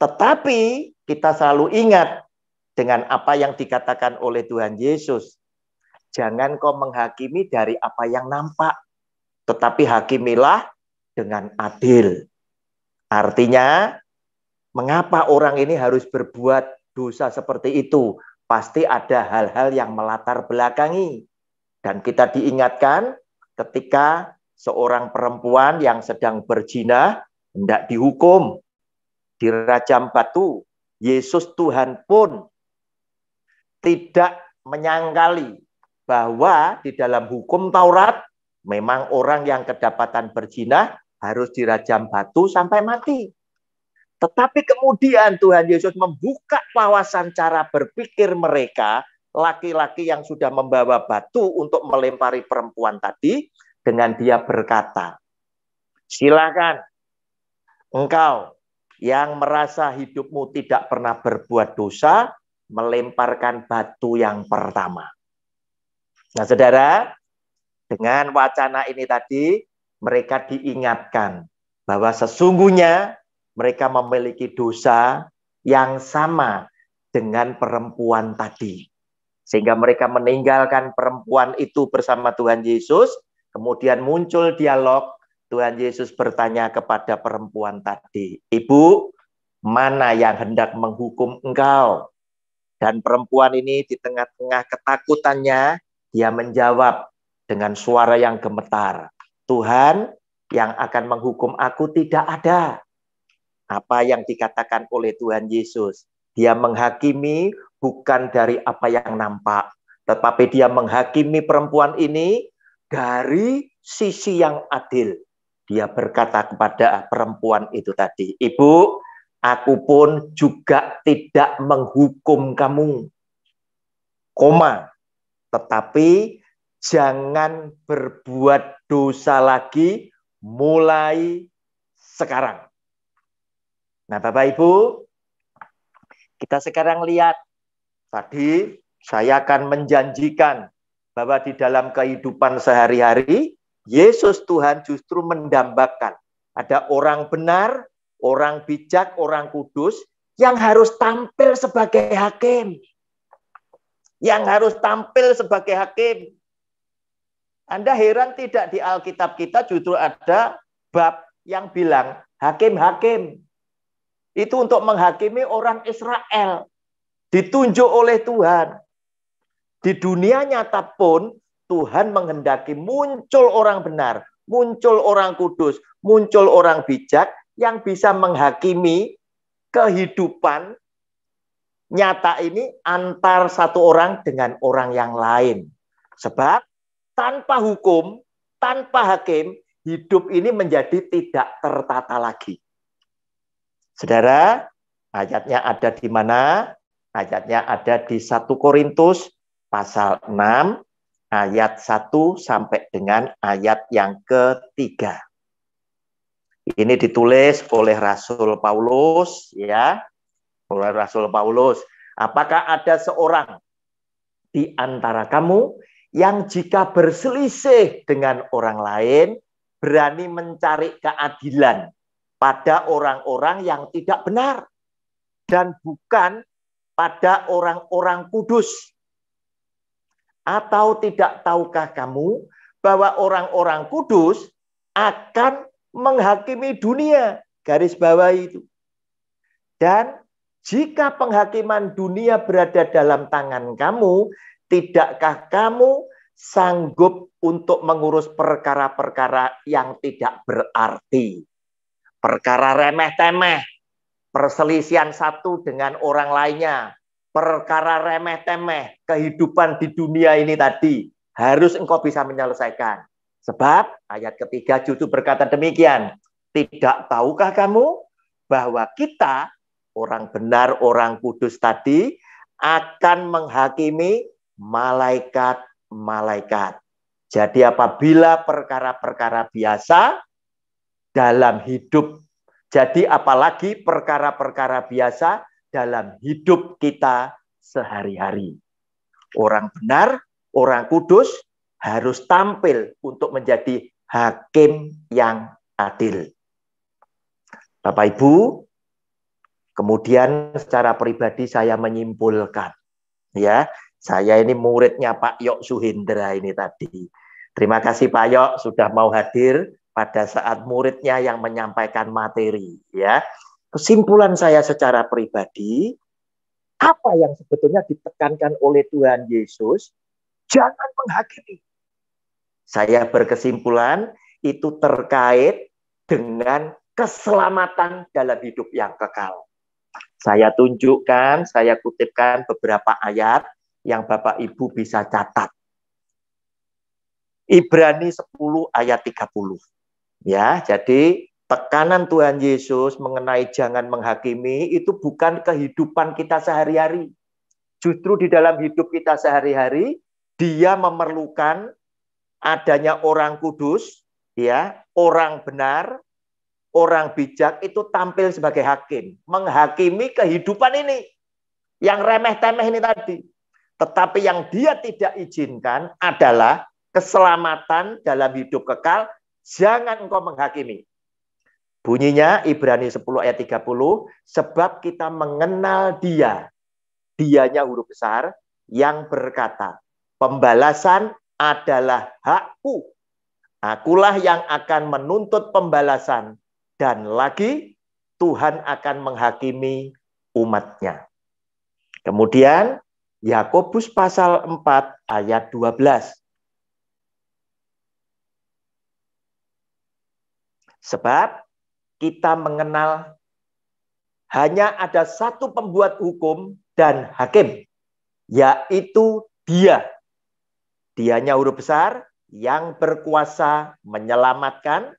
Tetapi kita selalu ingat dengan apa yang dikatakan oleh Tuhan Yesus. Jangan kau menghakimi dari apa yang nampak, tetapi hakimilah dengan adil. Artinya, mengapa orang ini harus berbuat dosa seperti itu? Pasti ada hal-hal yang melatar belakangi. Dan kita diingatkan ketika seorang perempuan yang sedang berzina hendak dihukum, dirajam batu, Yesus Tuhan pun tidak menyangkali bahwa di dalam hukum Taurat memang orang yang kedapatan berzina harus dirajam batu sampai mati. Tetapi kemudian Tuhan Yesus membuka wawasan cara berpikir mereka, laki-laki yang sudah membawa batu untuk melempari perempuan tadi, dengan dia berkata, silakan engkau yang merasa hidupmu tidak pernah berbuat dosa, melemparkan batu yang pertama. Nah saudara, dengan wacana ini tadi, mereka diingatkan bahwa sesungguhnya mereka memiliki dosa yang sama dengan perempuan tadi. Sehingga mereka meninggalkan perempuan itu bersama Tuhan Yesus, kemudian muncul dialog Tuhan Yesus bertanya kepada perempuan tadi, "Ibu, mana yang hendak menghukum engkau?" Dan perempuan ini di tengah-tengah ketakutannya, dia menjawab dengan suara yang gemetar, Tuhan yang akan menghukum aku tidak ada. Apa yang dikatakan oleh Tuhan Yesus. Dia menghakimi bukan dari apa yang nampak. Tetapi dia menghakimi perempuan ini dari sisi yang adil. Dia berkata kepada perempuan itu tadi, Ibu, aku pun juga tidak menghukum kamu. Koma. Tetapi jangan berbuat dosa lagi mulai sekarang. Nah, Bapak Ibu, kita sekarang lihat tadi saya akan menjanjikan bahwa di dalam kehidupan sehari-hari Yesus Tuhan justru mendambakan ada orang benar, orang bijak, orang kudus yang harus tampil sebagai hakim. Yang harus tampil sebagai hakim anda heran tidak di Alkitab kita justru ada bab yang bilang hakim-hakim. Itu untuk menghakimi orang Israel. Ditunjuk oleh Tuhan. Di dunia nyata pun Tuhan menghendaki muncul orang benar, muncul orang kudus, muncul orang bijak yang bisa menghakimi kehidupan nyata ini antar satu orang dengan orang yang lain. Sebab tanpa hukum, tanpa hakim, hidup ini menjadi tidak tertata lagi. Saudara, ayatnya ada di mana? Ayatnya ada di 1 Korintus pasal 6 ayat 1 sampai dengan ayat yang ketiga. Ini ditulis oleh Rasul Paulus ya, oleh Rasul Paulus. Apakah ada seorang di antara kamu yang jika berselisih dengan orang lain berani mencari keadilan pada orang-orang yang tidak benar dan bukan pada orang-orang kudus. Atau tidak tahukah kamu bahwa orang-orang kudus akan menghakimi dunia? Garis bawah itu. Dan jika penghakiman dunia berada dalam tangan kamu, Tidakkah kamu sanggup untuk mengurus perkara-perkara yang tidak berarti? Perkara remeh-temeh, perselisihan satu dengan orang lainnya, perkara remeh-temeh, kehidupan di dunia ini tadi, harus engkau bisa menyelesaikan. Sebab ayat ketiga justru berkata demikian, tidak tahukah kamu bahwa kita, orang benar, orang kudus tadi, akan menghakimi malaikat-malaikat. Jadi apabila perkara-perkara biasa dalam hidup, jadi apalagi perkara-perkara biasa dalam hidup kita sehari-hari. Orang benar, orang kudus harus tampil untuk menjadi hakim yang adil. Bapak Ibu, kemudian secara pribadi saya menyimpulkan ya saya ini muridnya Pak Yok Suhindra ini tadi. Terima kasih Pak Yok sudah mau hadir pada saat muridnya yang menyampaikan materi. Ya, kesimpulan saya secara pribadi, apa yang sebetulnya ditekankan oleh Tuhan Yesus, jangan menghakimi. Saya berkesimpulan itu terkait dengan keselamatan dalam hidup yang kekal. Saya tunjukkan, saya kutipkan beberapa ayat yang Bapak Ibu bisa catat. Ibrani 10 ayat 30. Ya, jadi tekanan Tuhan Yesus mengenai jangan menghakimi itu bukan kehidupan kita sehari-hari. Justru di dalam hidup kita sehari-hari dia memerlukan adanya orang kudus, ya, orang benar, orang bijak itu tampil sebagai hakim, menghakimi kehidupan ini yang remeh-temeh ini tadi. Tetapi yang dia tidak izinkan adalah keselamatan dalam hidup kekal. Jangan engkau menghakimi. Bunyinya Ibrani 10 ayat 30, sebab kita mengenal dia. Dianya huruf besar yang berkata, pembalasan adalah hakku. Akulah yang akan menuntut pembalasan. Dan lagi Tuhan akan menghakimi umatnya. Kemudian Yakobus pasal 4 ayat 12. Sebab kita mengenal hanya ada satu pembuat hukum dan hakim, yaitu dia. Dianya huruf besar yang berkuasa menyelamatkan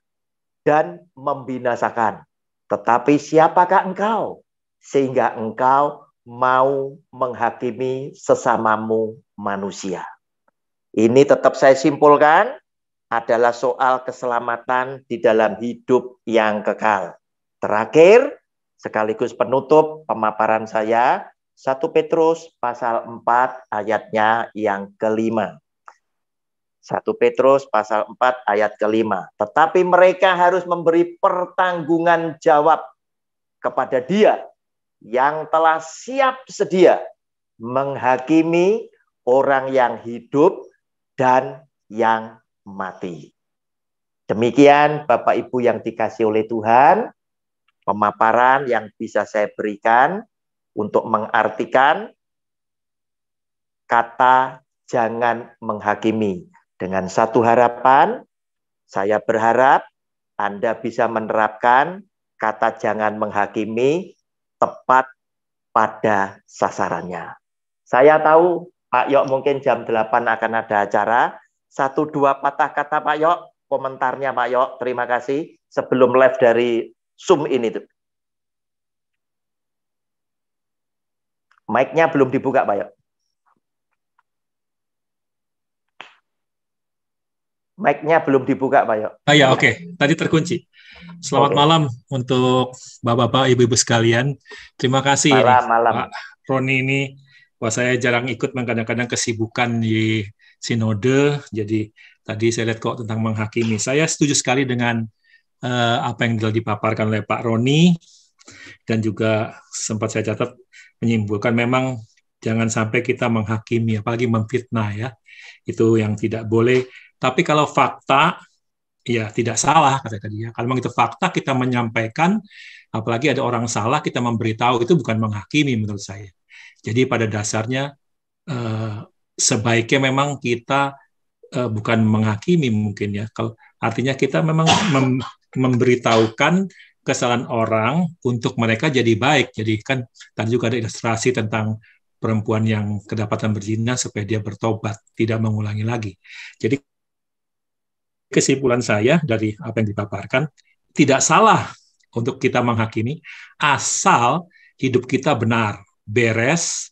dan membinasakan. Tetapi siapakah engkau? Sehingga engkau mau menghakimi sesamamu manusia. Ini tetap saya simpulkan adalah soal keselamatan di dalam hidup yang kekal. Terakhir, sekaligus penutup pemaparan saya, 1 Petrus pasal 4 ayatnya yang kelima. 1 Petrus pasal 4 ayat kelima. Tetapi mereka harus memberi pertanggungan jawab kepada dia yang telah siap sedia menghakimi orang yang hidup dan yang mati. Demikian Bapak Ibu yang dikasih oleh Tuhan, pemaparan yang bisa saya berikan untuk mengartikan kata jangan menghakimi. Dengan satu harapan, saya berharap Anda bisa menerapkan kata jangan menghakimi tepat pada sasarannya. Saya tahu Pak Yok mungkin jam 8 akan ada acara. Satu dua patah kata Pak Yok, komentarnya Pak Yok. Terima kasih sebelum live dari Zoom ini. Mic-nya belum dibuka Pak Yok. mic-nya belum dibuka, Pak Yo. Ah ya, oke. Okay. Tadi terkunci. Selamat okay. malam untuk Bapak-bapak, Ibu-ibu sekalian. Terima kasih ya, malam, malam. Pak Roni ini wah saya jarang ikut kadang-kadang kesibukan di sinode. Jadi tadi saya lihat kok tentang menghakimi. Saya setuju sekali dengan uh, apa yang telah dipaparkan oleh Pak Roni dan juga sempat saya catat menyimpulkan memang jangan sampai kita menghakimi apalagi memfitnah ya. Itu yang tidak boleh tapi kalau fakta, ya tidak salah kata tadi ya. Kalau memang itu fakta kita menyampaikan, apalagi ada orang salah kita memberitahu itu bukan menghakimi menurut saya. Jadi pada dasarnya eh, sebaiknya memang kita eh, bukan menghakimi mungkin ya. Kalau artinya kita memang mem memberitahukan kesalahan orang untuk mereka jadi baik. Jadi kan tadi juga ada ilustrasi tentang perempuan yang kedapatan berzina supaya dia bertobat, tidak mengulangi lagi. Jadi kesimpulan saya dari apa yang dipaparkan, tidak salah untuk kita menghakimi asal hidup kita benar, beres,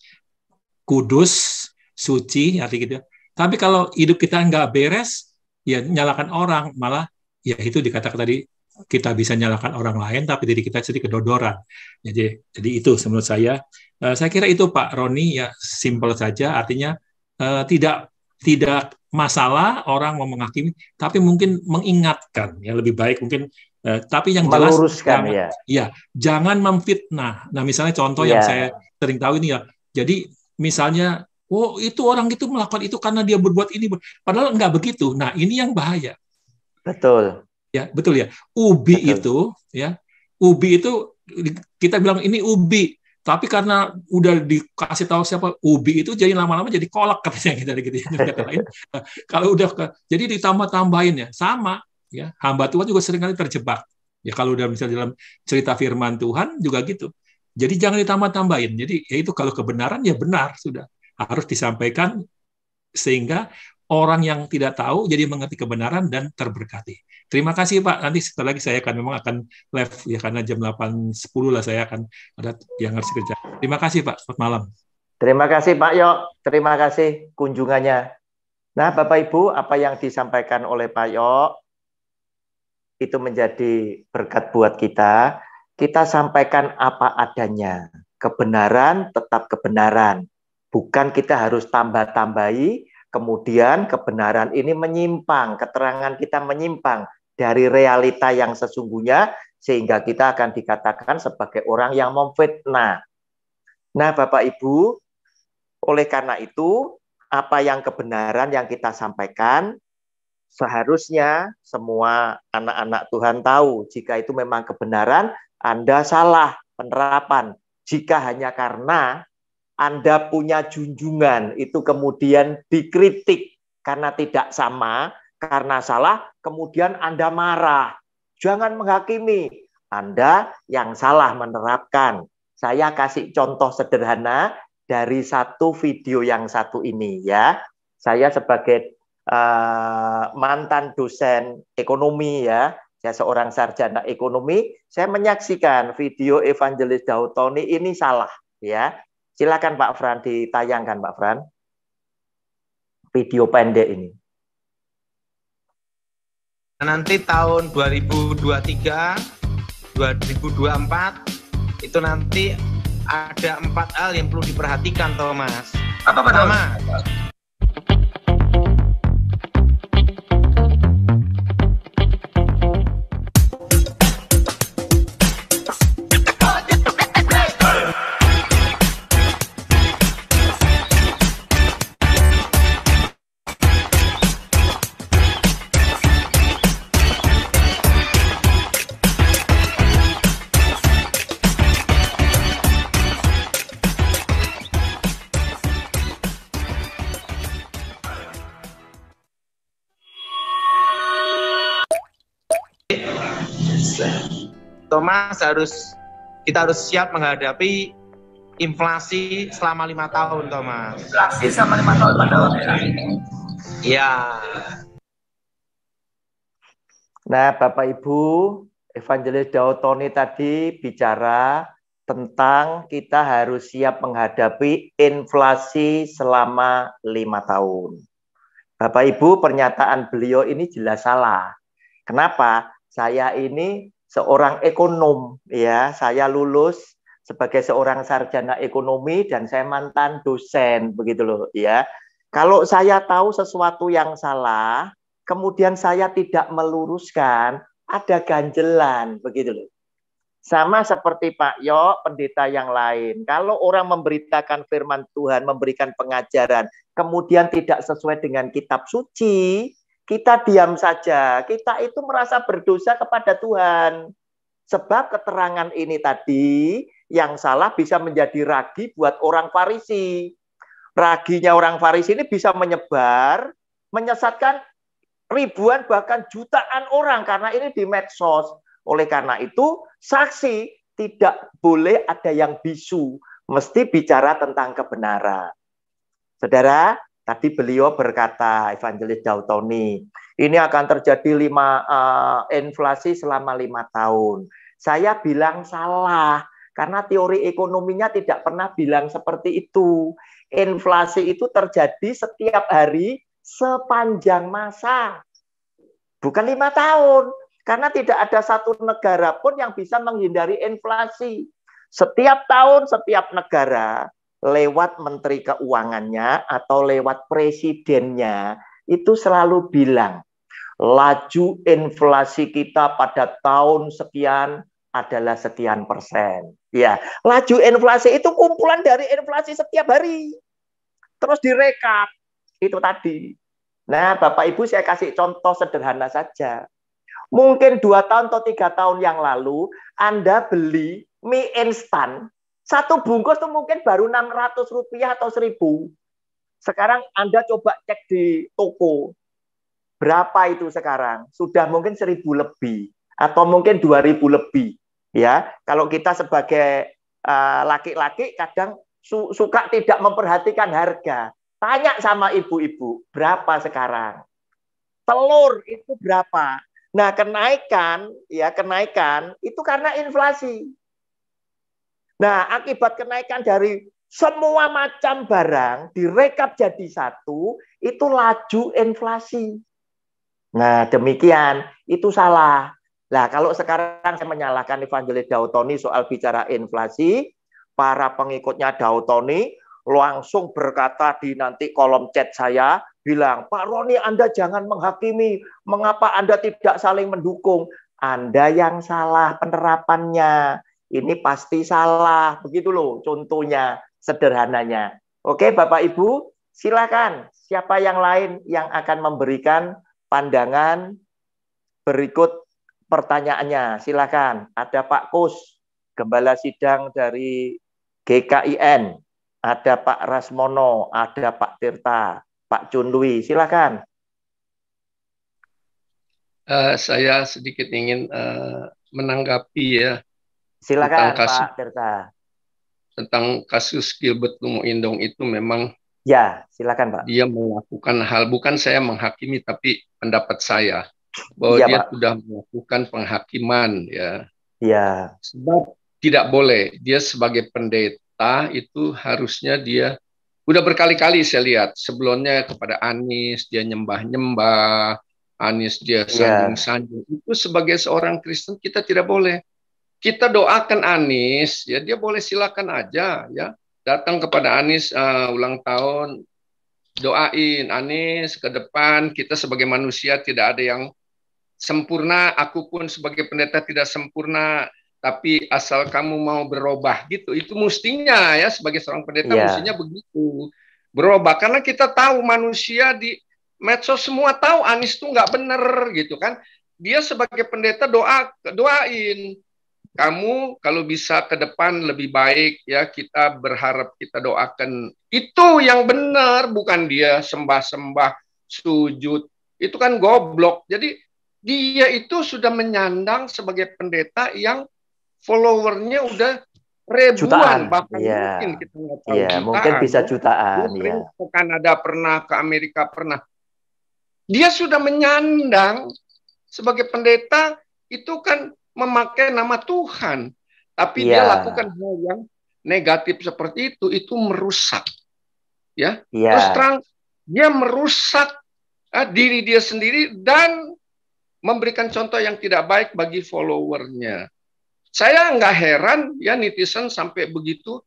kudus, suci, arti gitu. Ya. Tapi kalau hidup kita nggak beres, ya nyalakan orang, malah ya itu dikatakan tadi kita bisa nyalakan orang lain, tapi diri kita jadi kedodoran. Jadi, jadi itu menurut saya. Eh, saya kira itu Pak Roni ya simple saja, artinya eh, tidak tidak masalah orang mau menghakimi, tapi mungkin mengingatkan ya lebih baik mungkin eh, tapi yang jelas jangan, ya. ya jangan memfitnah. Nah misalnya contoh ya. yang iya. saya sering tahu ini ya, jadi misalnya oh itu orang itu melakukan itu karena dia berbuat ini, padahal nggak begitu. Nah ini yang bahaya. Betul. Ya betul ya. Ubi betul. itu ya ubi itu kita bilang ini ubi tapi karena udah dikasih tahu siapa ubi itu jadi lama-lama jadi kolak katanya gitu gitu kata lain nah, kalau udah ke, jadi ditambah-tambahin ya sama ya hamba Tuhan juga seringkali terjebak ya kalau udah bisa dalam cerita firman Tuhan juga gitu jadi jangan ditambah-tambahin jadi ya itu kalau kebenaran ya benar sudah harus disampaikan sehingga orang yang tidak tahu jadi mengerti kebenaran dan terberkati. Terima kasih Pak. Nanti setelah lagi saya akan memang akan live ya karena jam 8.10 lah saya akan ada yang harus kerja. Terima kasih Pak. Selamat malam. Terima kasih Pak Yok. Terima kasih kunjungannya. Nah, Bapak Ibu, apa yang disampaikan oleh Pak Yok itu menjadi berkat buat kita. Kita sampaikan apa adanya. Kebenaran tetap kebenaran. Bukan kita harus tambah-tambahi, Kemudian kebenaran ini menyimpang, keterangan kita menyimpang dari realita yang sesungguhnya sehingga kita akan dikatakan sebagai orang yang memfitnah. Nah, Bapak Ibu, oleh karena itu apa yang kebenaran yang kita sampaikan seharusnya semua anak-anak Tuhan tahu jika itu memang kebenaran, Anda salah penerapan. Jika hanya karena anda punya junjungan itu kemudian dikritik karena tidak sama, karena salah, kemudian Anda marah. Jangan menghakimi. Anda yang salah menerapkan. Saya kasih contoh sederhana dari satu video yang satu ini ya. Saya sebagai uh, mantan dosen ekonomi ya, saya seorang sarjana ekonomi, saya menyaksikan video evangelis Tony ini salah ya. Silakan Pak Fran ditayangkan Pak Fran video pendek ini. Nanti tahun 2023, 2024 itu nanti ada empat hal yang perlu diperhatikan Thomas. Apa pertama? Apa? Thomas harus kita harus siap menghadapi inflasi selama lima tahun Thomas. Inflasi selama lima tahun pada ya. Iya. Nah, Bapak Ibu, Evangelis Dautoni tadi bicara tentang kita harus siap menghadapi inflasi selama lima tahun. Bapak Ibu, pernyataan beliau ini jelas salah. Kenapa? Saya ini seorang ekonom ya. Saya lulus sebagai seorang sarjana ekonomi dan saya mantan dosen begitu loh ya. Kalau saya tahu sesuatu yang salah, kemudian saya tidak meluruskan, ada ganjelan begitu loh. Sama seperti Pak Yo, pendeta yang lain. Kalau orang memberitakan firman Tuhan, memberikan pengajaran, kemudian tidak sesuai dengan kitab suci, kita diam saja. Kita itu merasa berdosa kepada Tuhan. Sebab keterangan ini tadi yang salah bisa menjadi ragi buat orang Farisi. Raginya orang Farisi ini bisa menyebar, menyesatkan ribuan bahkan jutaan orang karena ini di medsos. Oleh karena itu, saksi tidak boleh ada yang bisu, mesti bicara tentang kebenaran. Saudara, Tadi beliau berkata, Evangelis Dautoni, ini akan terjadi lima uh, inflasi selama lima tahun. Saya bilang salah, karena teori ekonominya tidak pernah bilang seperti itu. Inflasi itu terjadi setiap hari sepanjang masa. Bukan lima tahun, karena tidak ada satu negara pun yang bisa menghindari inflasi. Setiap tahun, setiap negara lewat menteri keuangannya atau lewat presidennya itu selalu bilang laju inflasi kita pada tahun sekian adalah sekian persen. Ya, laju inflasi itu kumpulan dari inflasi setiap hari. Terus direkap itu tadi. Nah, Bapak Ibu saya kasih contoh sederhana saja. Mungkin dua tahun atau tiga tahun yang lalu Anda beli mie instan satu bungkus tuh mungkin baru 600 rupiah atau 1000. Sekarang Anda coba cek di toko. Berapa itu sekarang? Sudah mungkin 1000 lebih atau mungkin 2000 lebih. Ya, kalau kita sebagai eh, laki-laki uh, kadang su suka tidak memperhatikan harga. Tanya sama ibu-ibu, berapa sekarang? Telur itu berapa? Nah, kenaikan ya, kenaikan itu karena inflasi. Nah, akibat kenaikan dari semua macam barang direkap jadi satu, itu laju inflasi. Nah, demikian. Itu salah. Nah, kalau sekarang saya menyalahkan Evangelis Dautoni soal bicara inflasi, para pengikutnya Dautoni langsung berkata di nanti kolom chat saya, bilang, Pak Roni Anda jangan menghakimi, mengapa Anda tidak saling mendukung? Anda yang salah penerapannya ini pasti salah. Begitu loh contohnya sederhananya. Oke, Bapak Ibu, silakan siapa yang lain yang akan memberikan pandangan berikut pertanyaannya. Silakan. Ada Pak Kus, gembala sidang dari GKIN. Ada Pak Rasmono, ada Pak Tirta, Pak Junlui, Silakan. Uh, saya sedikit ingin uh, menanggapi ya Silakan kasus, Pak Tirta. Tentang kasus Gilbert Indong itu memang ya, silakan Pak. Dia melakukan hal bukan saya menghakimi tapi pendapat saya bahwa ya, dia Pak. sudah melakukan penghakiman ya. Ya. Sebab tidak boleh dia sebagai pendeta itu harusnya dia udah berkali-kali saya lihat sebelumnya kepada Anies dia nyembah-nyembah Anies dia iya. sanjung-sanjung ya. itu sebagai seorang Kristen kita tidak boleh kita doakan Anies ya dia boleh silakan aja ya datang kepada Anies uh, eh, ulang tahun doain Anies ke depan kita sebagai manusia tidak ada yang sempurna aku pun sebagai pendeta tidak sempurna tapi asal kamu mau berubah gitu itu mestinya ya sebagai seorang pendeta yeah. mestinya begitu berubah karena kita tahu manusia di medsos semua tahu Anies tuh nggak bener gitu kan dia sebagai pendeta doa doain kamu kalau bisa ke depan lebih baik ya kita berharap kita doakan itu yang benar bukan dia sembah-sembah sujud itu kan goblok jadi dia itu sudah menyandang sebagai pendeta yang followernya udah ribuan jutaan. bahkan yeah. mungkin kita nggak tahu yeah, jutaan. mungkin bisa jutaan ya. Yeah. ke Kanada pernah ke Amerika pernah dia sudah menyandang sebagai pendeta itu kan memakai nama Tuhan, tapi yeah. dia ya. lakukan hal yang negatif seperti itu, itu merusak. Ya, yeah. terus terang dia merusak uh, diri dia sendiri dan memberikan contoh yang tidak baik bagi followernya. Saya nggak heran ya netizen sampai begitu.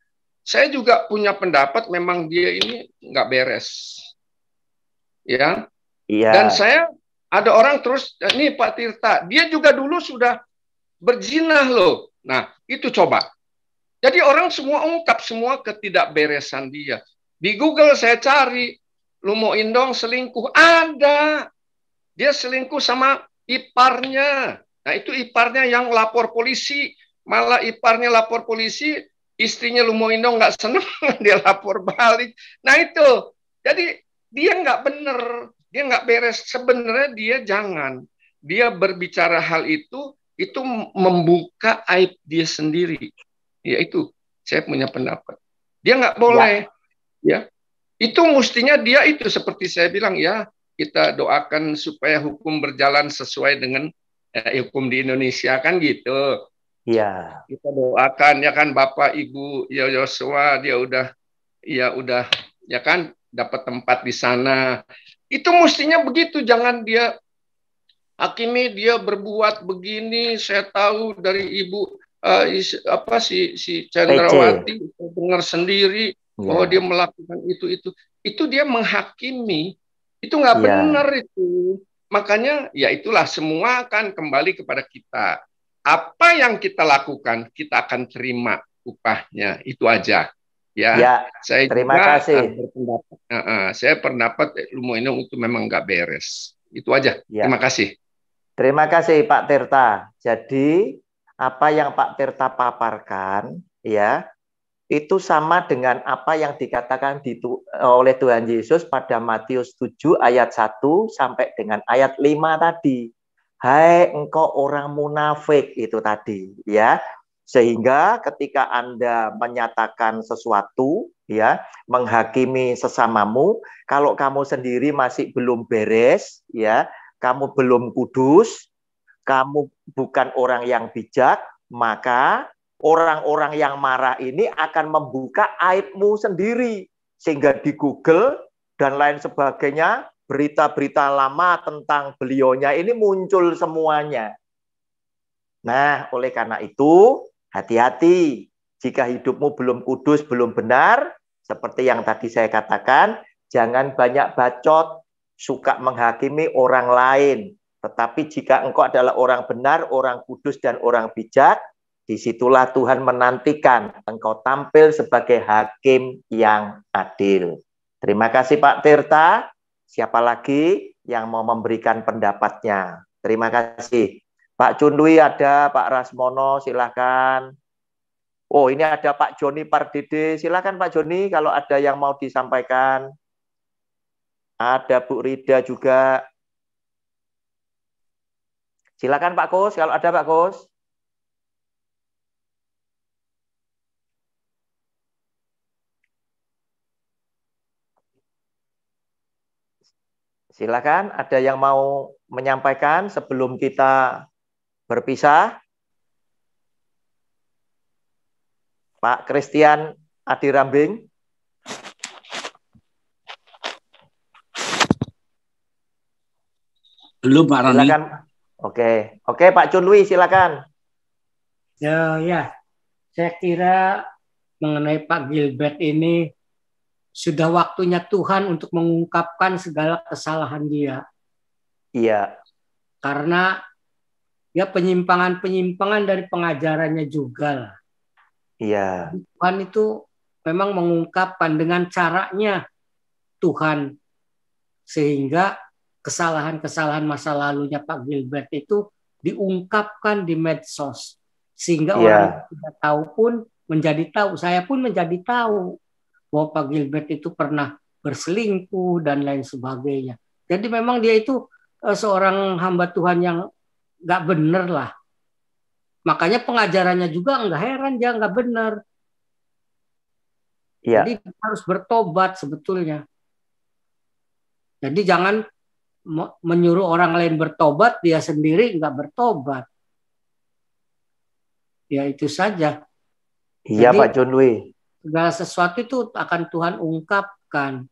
Saya juga punya pendapat memang dia ini nggak beres. Ya. Yeah. Dan saya ada orang terus ini eh, Pak Tirta, dia juga dulu sudah berjinah loh. Nah, itu coba. Jadi orang semua ungkap semua ketidakberesan dia. Di Google saya cari, lu indong selingkuh? Ada. Dia selingkuh sama iparnya. Nah, itu iparnya yang lapor polisi. Malah iparnya lapor polisi, istrinya lu mau indong nggak seneng, dia lapor balik. Nah, itu. Jadi dia nggak benar dia nggak beres. Sebenarnya dia jangan. Dia berbicara hal itu itu membuka aib dia sendiri. Yaitu saya punya pendapat. Dia nggak ya. boleh. Ya. ya. Itu mestinya dia itu seperti saya bilang ya, kita doakan supaya hukum berjalan sesuai dengan eh, hukum di Indonesia kan gitu. Iya. Kita doakan ya kan Bapak Ibu ya Yosua dia udah ya udah ya kan dapat tempat di sana. Itu mestinya begitu jangan dia Hakimi dia berbuat begini, saya tahu dari ibu uh, is, apa si si Chandrawati dengar sendiri yeah. bahwa dia melakukan itu itu. Itu dia menghakimi. Itu nggak yeah. benar itu. Makanya ya itulah semua akan kembali kepada kita. Apa yang kita lakukan, kita akan terima upahnya. Itu aja. Ya, ya saya terima juga kasih. Berpendapat, uh, uh, saya pendapat eh, Lumo ini itu memang nggak beres. Itu aja. Ya. Terima kasih. Terima kasih Pak Tirta. Jadi apa yang Pak Tirta paparkan ya itu sama dengan apa yang dikatakan di, eh, oleh Tuhan Yesus pada Matius 7 ayat 1 sampai dengan ayat 5 tadi. Hai engkau orang munafik itu tadi ya. Sehingga ketika Anda menyatakan sesuatu ya, menghakimi sesamamu, kalau kamu sendiri masih belum beres ya, kamu belum kudus, kamu bukan orang yang bijak, maka orang-orang yang marah ini akan membuka aibmu sendiri. Sehingga di Google dan lain sebagainya, berita-berita lama tentang beliaunya ini muncul semuanya. Nah, oleh karena itu, hati-hati. Jika hidupmu belum kudus, belum benar, seperti yang tadi saya katakan, jangan banyak bacot, suka menghakimi orang lain. Tetapi jika engkau adalah orang benar, orang kudus, dan orang bijak, disitulah Tuhan menantikan engkau tampil sebagai hakim yang adil. Terima kasih Pak Tirta. Siapa lagi yang mau memberikan pendapatnya? Terima kasih. Pak Cundui ada, Pak Rasmono silahkan. Oh ini ada Pak Joni Pardede, silahkan Pak Joni kalau ada yang mau disampaikan. Ada Bu Rida juga. Silakan Pak Kus, kalau ada Pak Kus. Silakan, ada yang mau menyampaikan sebelum kita berpisah? Pak Christian Rambing. Belum Pak Roni. Silakan. Oke, oke Pak Cunwi silakan. Ya, ya. Saya kira mengenai Pak Gilbert ini sudah waktunya Tuhan untuk mengungkapkan segala kesalahan dia. Iya. Karena ya penyimpangan-penyimpangan dari pengajarannya juga lah. Iya. Tuhan itu memang mengungkapkan dengan caranya Tuhan sehingga kesalahan-kesalahan masa lalunya Pak Gilbert itu diungkapkan di medsos sehingga yeah. orang tidak tahu pun menjadi tahu. Saya pun menjadi tahu bahwa Pak Gilbert itu pernah berselingkuh dan lain sebagainya. Jadi memang dia itu eh, seorang hamba Tuhan yang nggak bener lah. Makanya pengajarannya juga nggak heran dia nggak bener. Yeah. Jadi harus bertobat sebetulnya. Jadi jangan menyuruh orang lain bertobat, dia sendiri nggak bertobat. Ya itu saja. Iya Pak John Louis. Segala sesuatu itu akan Tuhan ungkapkan.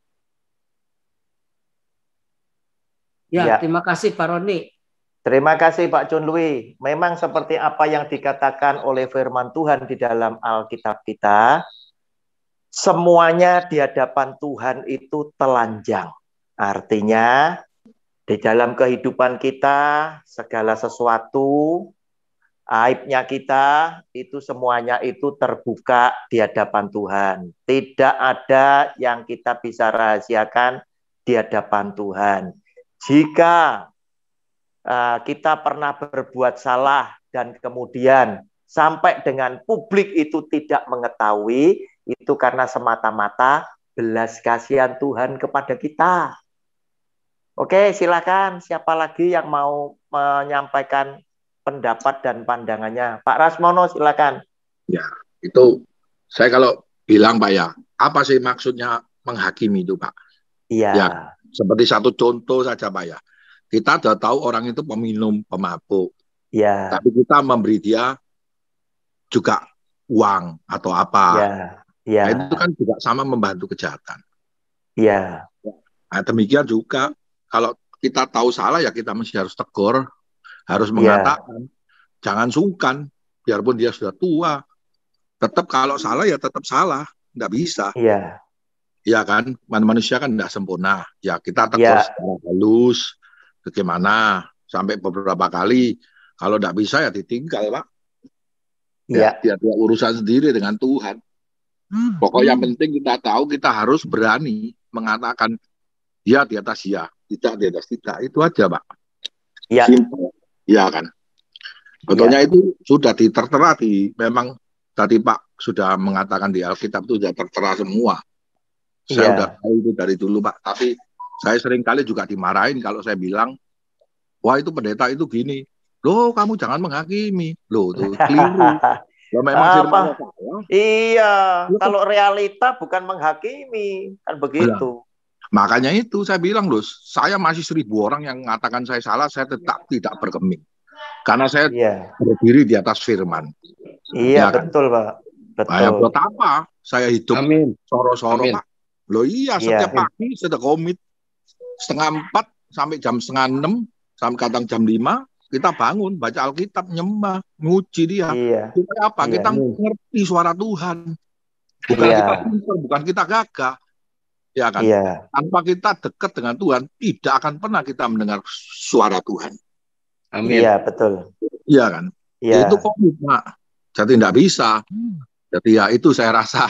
Ya, ya. terima kasih Pak Roni. Terima kasih Pak John Louis. Memang seperti apa yang dikatakan oleh firman Tuhan di dalam Alkitab kita, semuanya di hadapan Tuhan itu telanjang. Artinya di dalam kehidupan kita, segala sesuatu, aibnya kita, itu semuanya itu terbuka di hadapan Tuhan. Tidak ada yang kita bisa rahasiakan di hadapan Tuhan. Jika uh, kita pernah berbuat salah dan kemudian sampai dengan publik itu tidak mengetahui, itu karena semata-mata belas kasihan Tuhan kepada kita. Oke, silakan siapa lagi yang mau menyampaikan pendapat dan pandangannya. Pak Rasmono, silakan. Ya, itu saya kalau bilang Pak ya, apa sih maksudnya menghakimi itu Pak? Iya. Ya, seperti satu contoh saja Pak ya. Kita sudah tahu orang itu peminum, pemabuk. Iya. Tapi kita memberi dia juga uang atau apa. Iya. Ya. Nah, itu kan juga sama membantu kejahatan. Iya. Nah, demikian juga kalau kita tahu salah ya kita mesti harus tegur, harus iya. mengatakan, yeah. jangan sungkan, biarpun dia sudah tua, tetap kalau salah ya tetap salah, nggak bisa. Iya. Yeah. Iya kan, Man manusia kan nggak sempurna. Ya kita tegur yeah. secara halus, bagaimana sampai beberapa kali. Kalau nggak bisa ya ditinggal, Pak. Iya. Ya, yeah. dia, urusan sendiri dengan Tuhan. Hmm. Pokoknya hmm. penting kita tahu kita harus berani mengatakan ya di atas ya tidak di atas tidak itu aja pak ya. simple ya kan contohnya ya. itu sudah ditertera di memang tadi pak sudah mengatakan di Alkitab itu sudah tertera semua saya ya. sudah tahu itu dari dulu pak tapi saya sering kali juga dimarahin kalau saya bilang wah itu pendeta itu gini loh kamu jangan menghakimi loh itu keliru Ya, memang apa? Iya, kalau realita bukan menghakimi, kan begitu. Makanya itu saya bilang loh, saya masih seribu orang yang mengatakan saya salah, saya tetap iya. tidak bergeming. Karena saya yeah. berdiri di atas firman. Iya, yeah, kan? betul, Pak. Betul. Saya nah, buat apa? Saya hidup soro-soro, Pak. Loh iya, yeah. setiap pagi sudah komit. Setengah empat sampai jam setengah enam, sampai kadang jam lima, kita bangun, baca Alkitab, nyembah, nguji dia. Iya. Supaya apa? Iya. Kita ngerti suara Tuhan. Bukan iya. kita pintar, bukan kita gagah, ya kan? Iya. Tanpa kita dekat dengan Tuhan, tidak akan pernah kita mendengar suara Tuhan. Amin. Iya, betul. Iya kan? Iya. Itu Pak. Jadi tidak bisa. Jadi ya itu saya rasa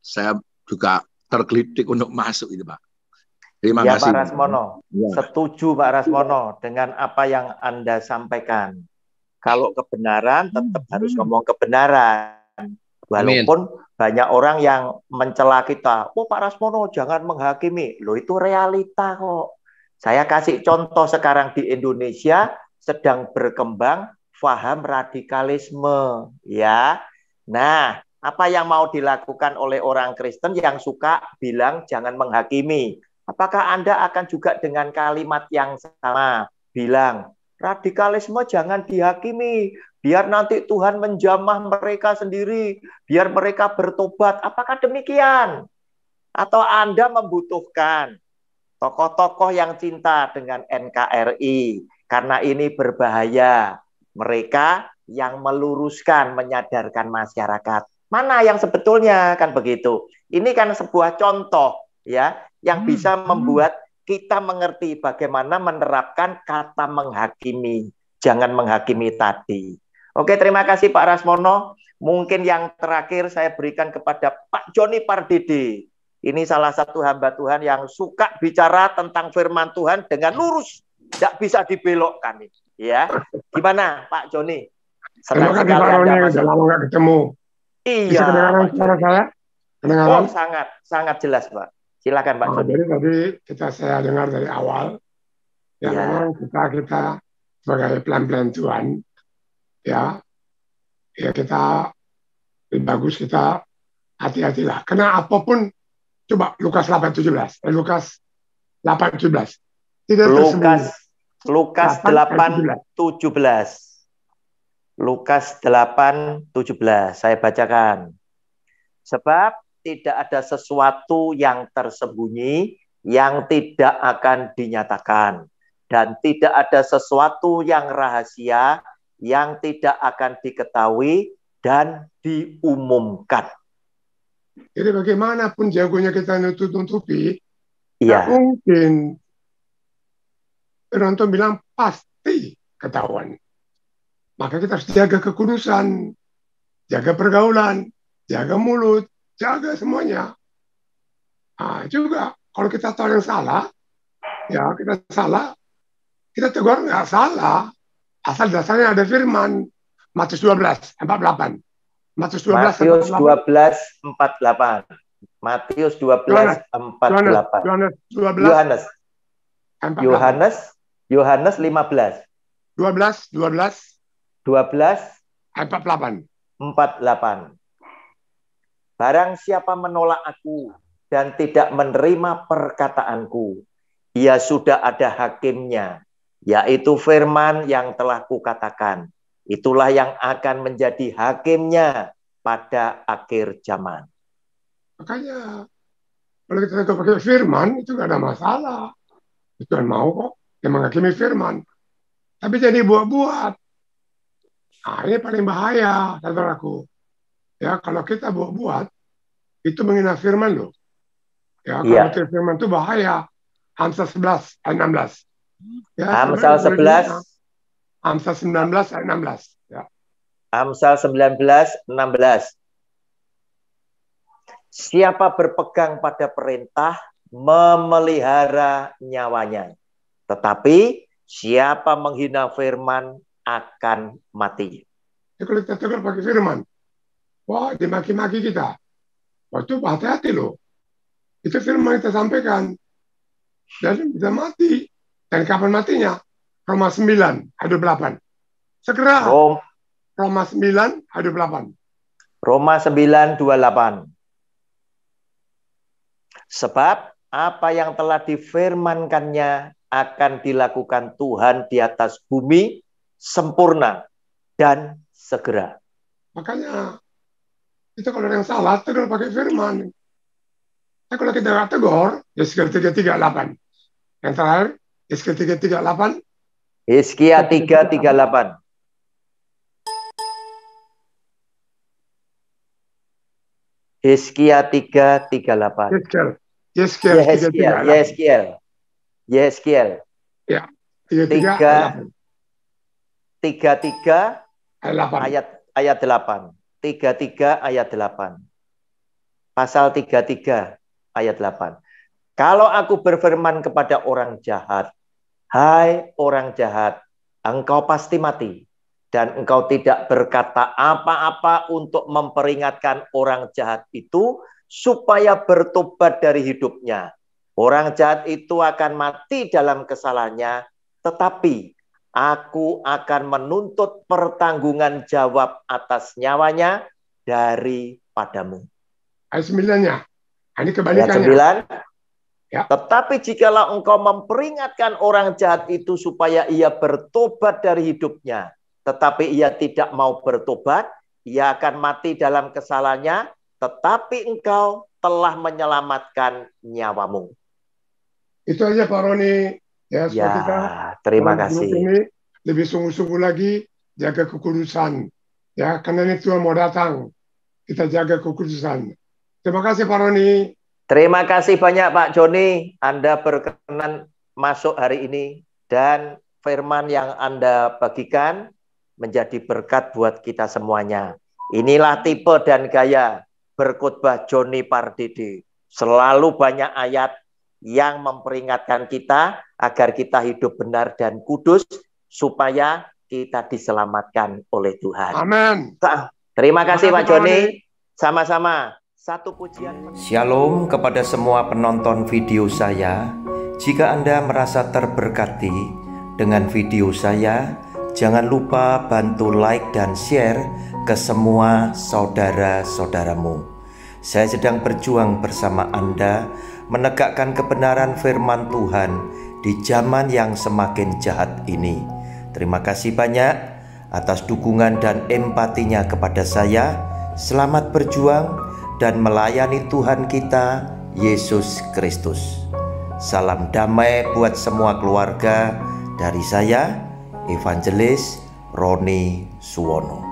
saya juga tergelitik untuk masuk itu, Pak. Terima ya, kasih. Pak Rasmono. Ya. Setuju Pak Rasmono dengan apa yang Anda sampaikan. Kalau kebenaran tetap hmm. harus ngomong kebenaran. Walaupun Amin banyak orang yang mencela kita. Oh Pak Rasmono jangan menghakimi. lo itu realita kok. Saya kasih contoh sekarang di Indonesia sedang berkembang faham radikalisme ya. Nah, apa yang mau dilakukan oleh orang Kristen yang suka bilang jangan menghakimi? Apakah Anda akan juga dengan kalimat yang sama bilang radikalisme jangan dihakimi, biar nanti Tuhan menjamah mereka sendiri, biar mereka bertobat. Apakah demikian? Atau Anda membutuhkan tokoh-tokoh yang cinta dengan NKRI karena ini berbahaya. Mereka yang meluruskan, menyadarkan masyarakat. Mana yang sebetulnya kan begitu. Ini kan sebuah contoh ya yang hmm. bisa membuat hmm. kita mengerti bagaimana menerapkan kata menghakimi. Jangan menghakimi tadi. Oke, terima kasih Pak Rasmono. Mungkin yang terakhir saya berikan kepada Pak Joni Pardede. Ini salah satu hamba Tuhan yang suka bicara tentang firman Tuhan dengan lurus, tidak bisa dibelokkan. Ya, gimana Pak Joni? Senang Terima kasih Pak Roni, sudah lama nggak ketemu. Iya. Bisa kedengaran suara saya? Kedengaran? Oh, sangat, sangat jelas Pak. Silakan Pak oh, Jadi tadi kita saya dengar dari awal, ya, ya. kita kita sebagai pelan-pelan Tuhan ya ya kita lebih bagus kita hati-hatilah karena apapun coba Lukas 817 eh, Lukas 817 tidak Lukas Lukas 817 Lukas 817 saya bacakan sebab tidak ada sesuatu yang tersembunyi yang tidak akan dinyatakan dan tidak ada sesuatu yang rahasia yang tidak akan diketahui dan diumumkan. Jadi bagaimanapun jagonya kita nutup-nutupi, ya. mungkin Ranto bilang pasti ketahuan. Maka kita harus jaga kekudusan, jaga pergaulan, jaga mulut, jaga semuanya. Nah, juga kalau kita tahu yang salah, ya kita salah, kita tegur nggak salah, Asal dasarnya ada firman Matius 12 48. Matius 12 Matius 12 48. Matius 12 48. Yohanes 12 Yohanes. Yohanes Yohanes 15. 12 12 12 48. 48. Barang siapa menolak aku dan tidak menerima perkataanku, ia sudah ada hakimnya yaitu firman yang telah kukatakan. Itulah yang akan menjadi hakimnya pada akhir zaman. Makanya kalau kita tetap pakai firman itu nggak ada masalah. Itu yang mau kok yang menghakimi firman. Tapi jadi buat-buat. Nah, ini paling bahaya, saudaraku. Ya, kalau kita buat-buat, itu menghina firman loh. Ya, kalau yeah. firman itu bahaya. Amsa 11, 16. Ya, Amsal 11. Amsal 19 ayat 16. Ya. Amsal 19, 16. Siapa berpegang pada perintah memelihara nyawanya. Tetapi siapa menghina firman akan mati. Ya, kalau kita tegur pakai firman, wah dimaki-maki kita. Waktu hati-hati loh. Itu firman kita sampaikan. Dan bisa mati. Dan kapan matinya? Roma 9 ayat 28. Segera. Rom Roma 9 ayat 28. Roma 9 28. Sebab apa yang telah difirmankannya akan dilakukan Tuhan di atas bumi sempurna dan segera. Makanya itu kalau yang salah tegur pakai firman. tapi kalau kita tegur, ya tiga 338. Yang terakhir, Hizkia 338. Hizkia 338. Hizkia 338. Yeskiel. Yeskiel. Yeskiel. Yeskiel. Hizkiel. Ya. 33 33 ayat ayat 8. 33 ayat 8. Pasal 33 ayat 8. Kalau aku berfirman kepada orang jahat, Hai orang jahat, engkau pasti mati. Dan engkau tidak berkata apa-apa untuk memperingatkan orang jahat itu supaya bertobat dari hidupnya. Orang jahat itu akan mati dalam kesalahannya, tetapi aku akan menuntut pertanggungan jawab atas nyawanya daripadamu. Ayat 9 ya. Ini kebalikannya. Ayat 9. Ya. Tetapi jikalau engkau memperingatkan orang jahat itu supaya ia bertobat dari hidupnya, tetapi ia tidak mau bertobat, ia akan mati dalam kesalahannya, tetapi engkau telah menyelamatkan nyawamu. Itu aja Pak Roni. Ya, ya kita terima kasih. Ini lebih sungguh-sungguh lagi jaga kekudusan. Ya, karena ini Tuhan mau datang. Kita jaga kekudusan. Terima kasih Pak Roni. Terima kasih banyak Pak Joni, Anda berkenan masuk hari ini dan firman yang Anda bagikan menjadi berkat buat kita semuanya. Inilah tipe dan gaya berkutbah Joni Pardede. Selalu banyak ayat yang memperingatkan kita agar kita hidup benar dan kudus supaya kita diselamatkan oleh Tuhan. Amin. Terima kasih Amen. Pak Joni. Sama-sama. Satu pujian Shalom kepada semua penonton video saya. Jika Anda merasa terberkati dengan video saya, jangan lupa bantu like dan share ke semua saudara-saudaramu. Saya sedang berjuang bersama Anda menegakkan kebenaran firman Tuhan di zaman yang semakin jahat ini. Terima kasih banyak atas dukungan dan empatinya kepada saya. Selamat berjuang dan melayani Tuhan kita Yesus Kristus. Salam damai buat semua keluarga dari saya, Evangelis Roni Suwono.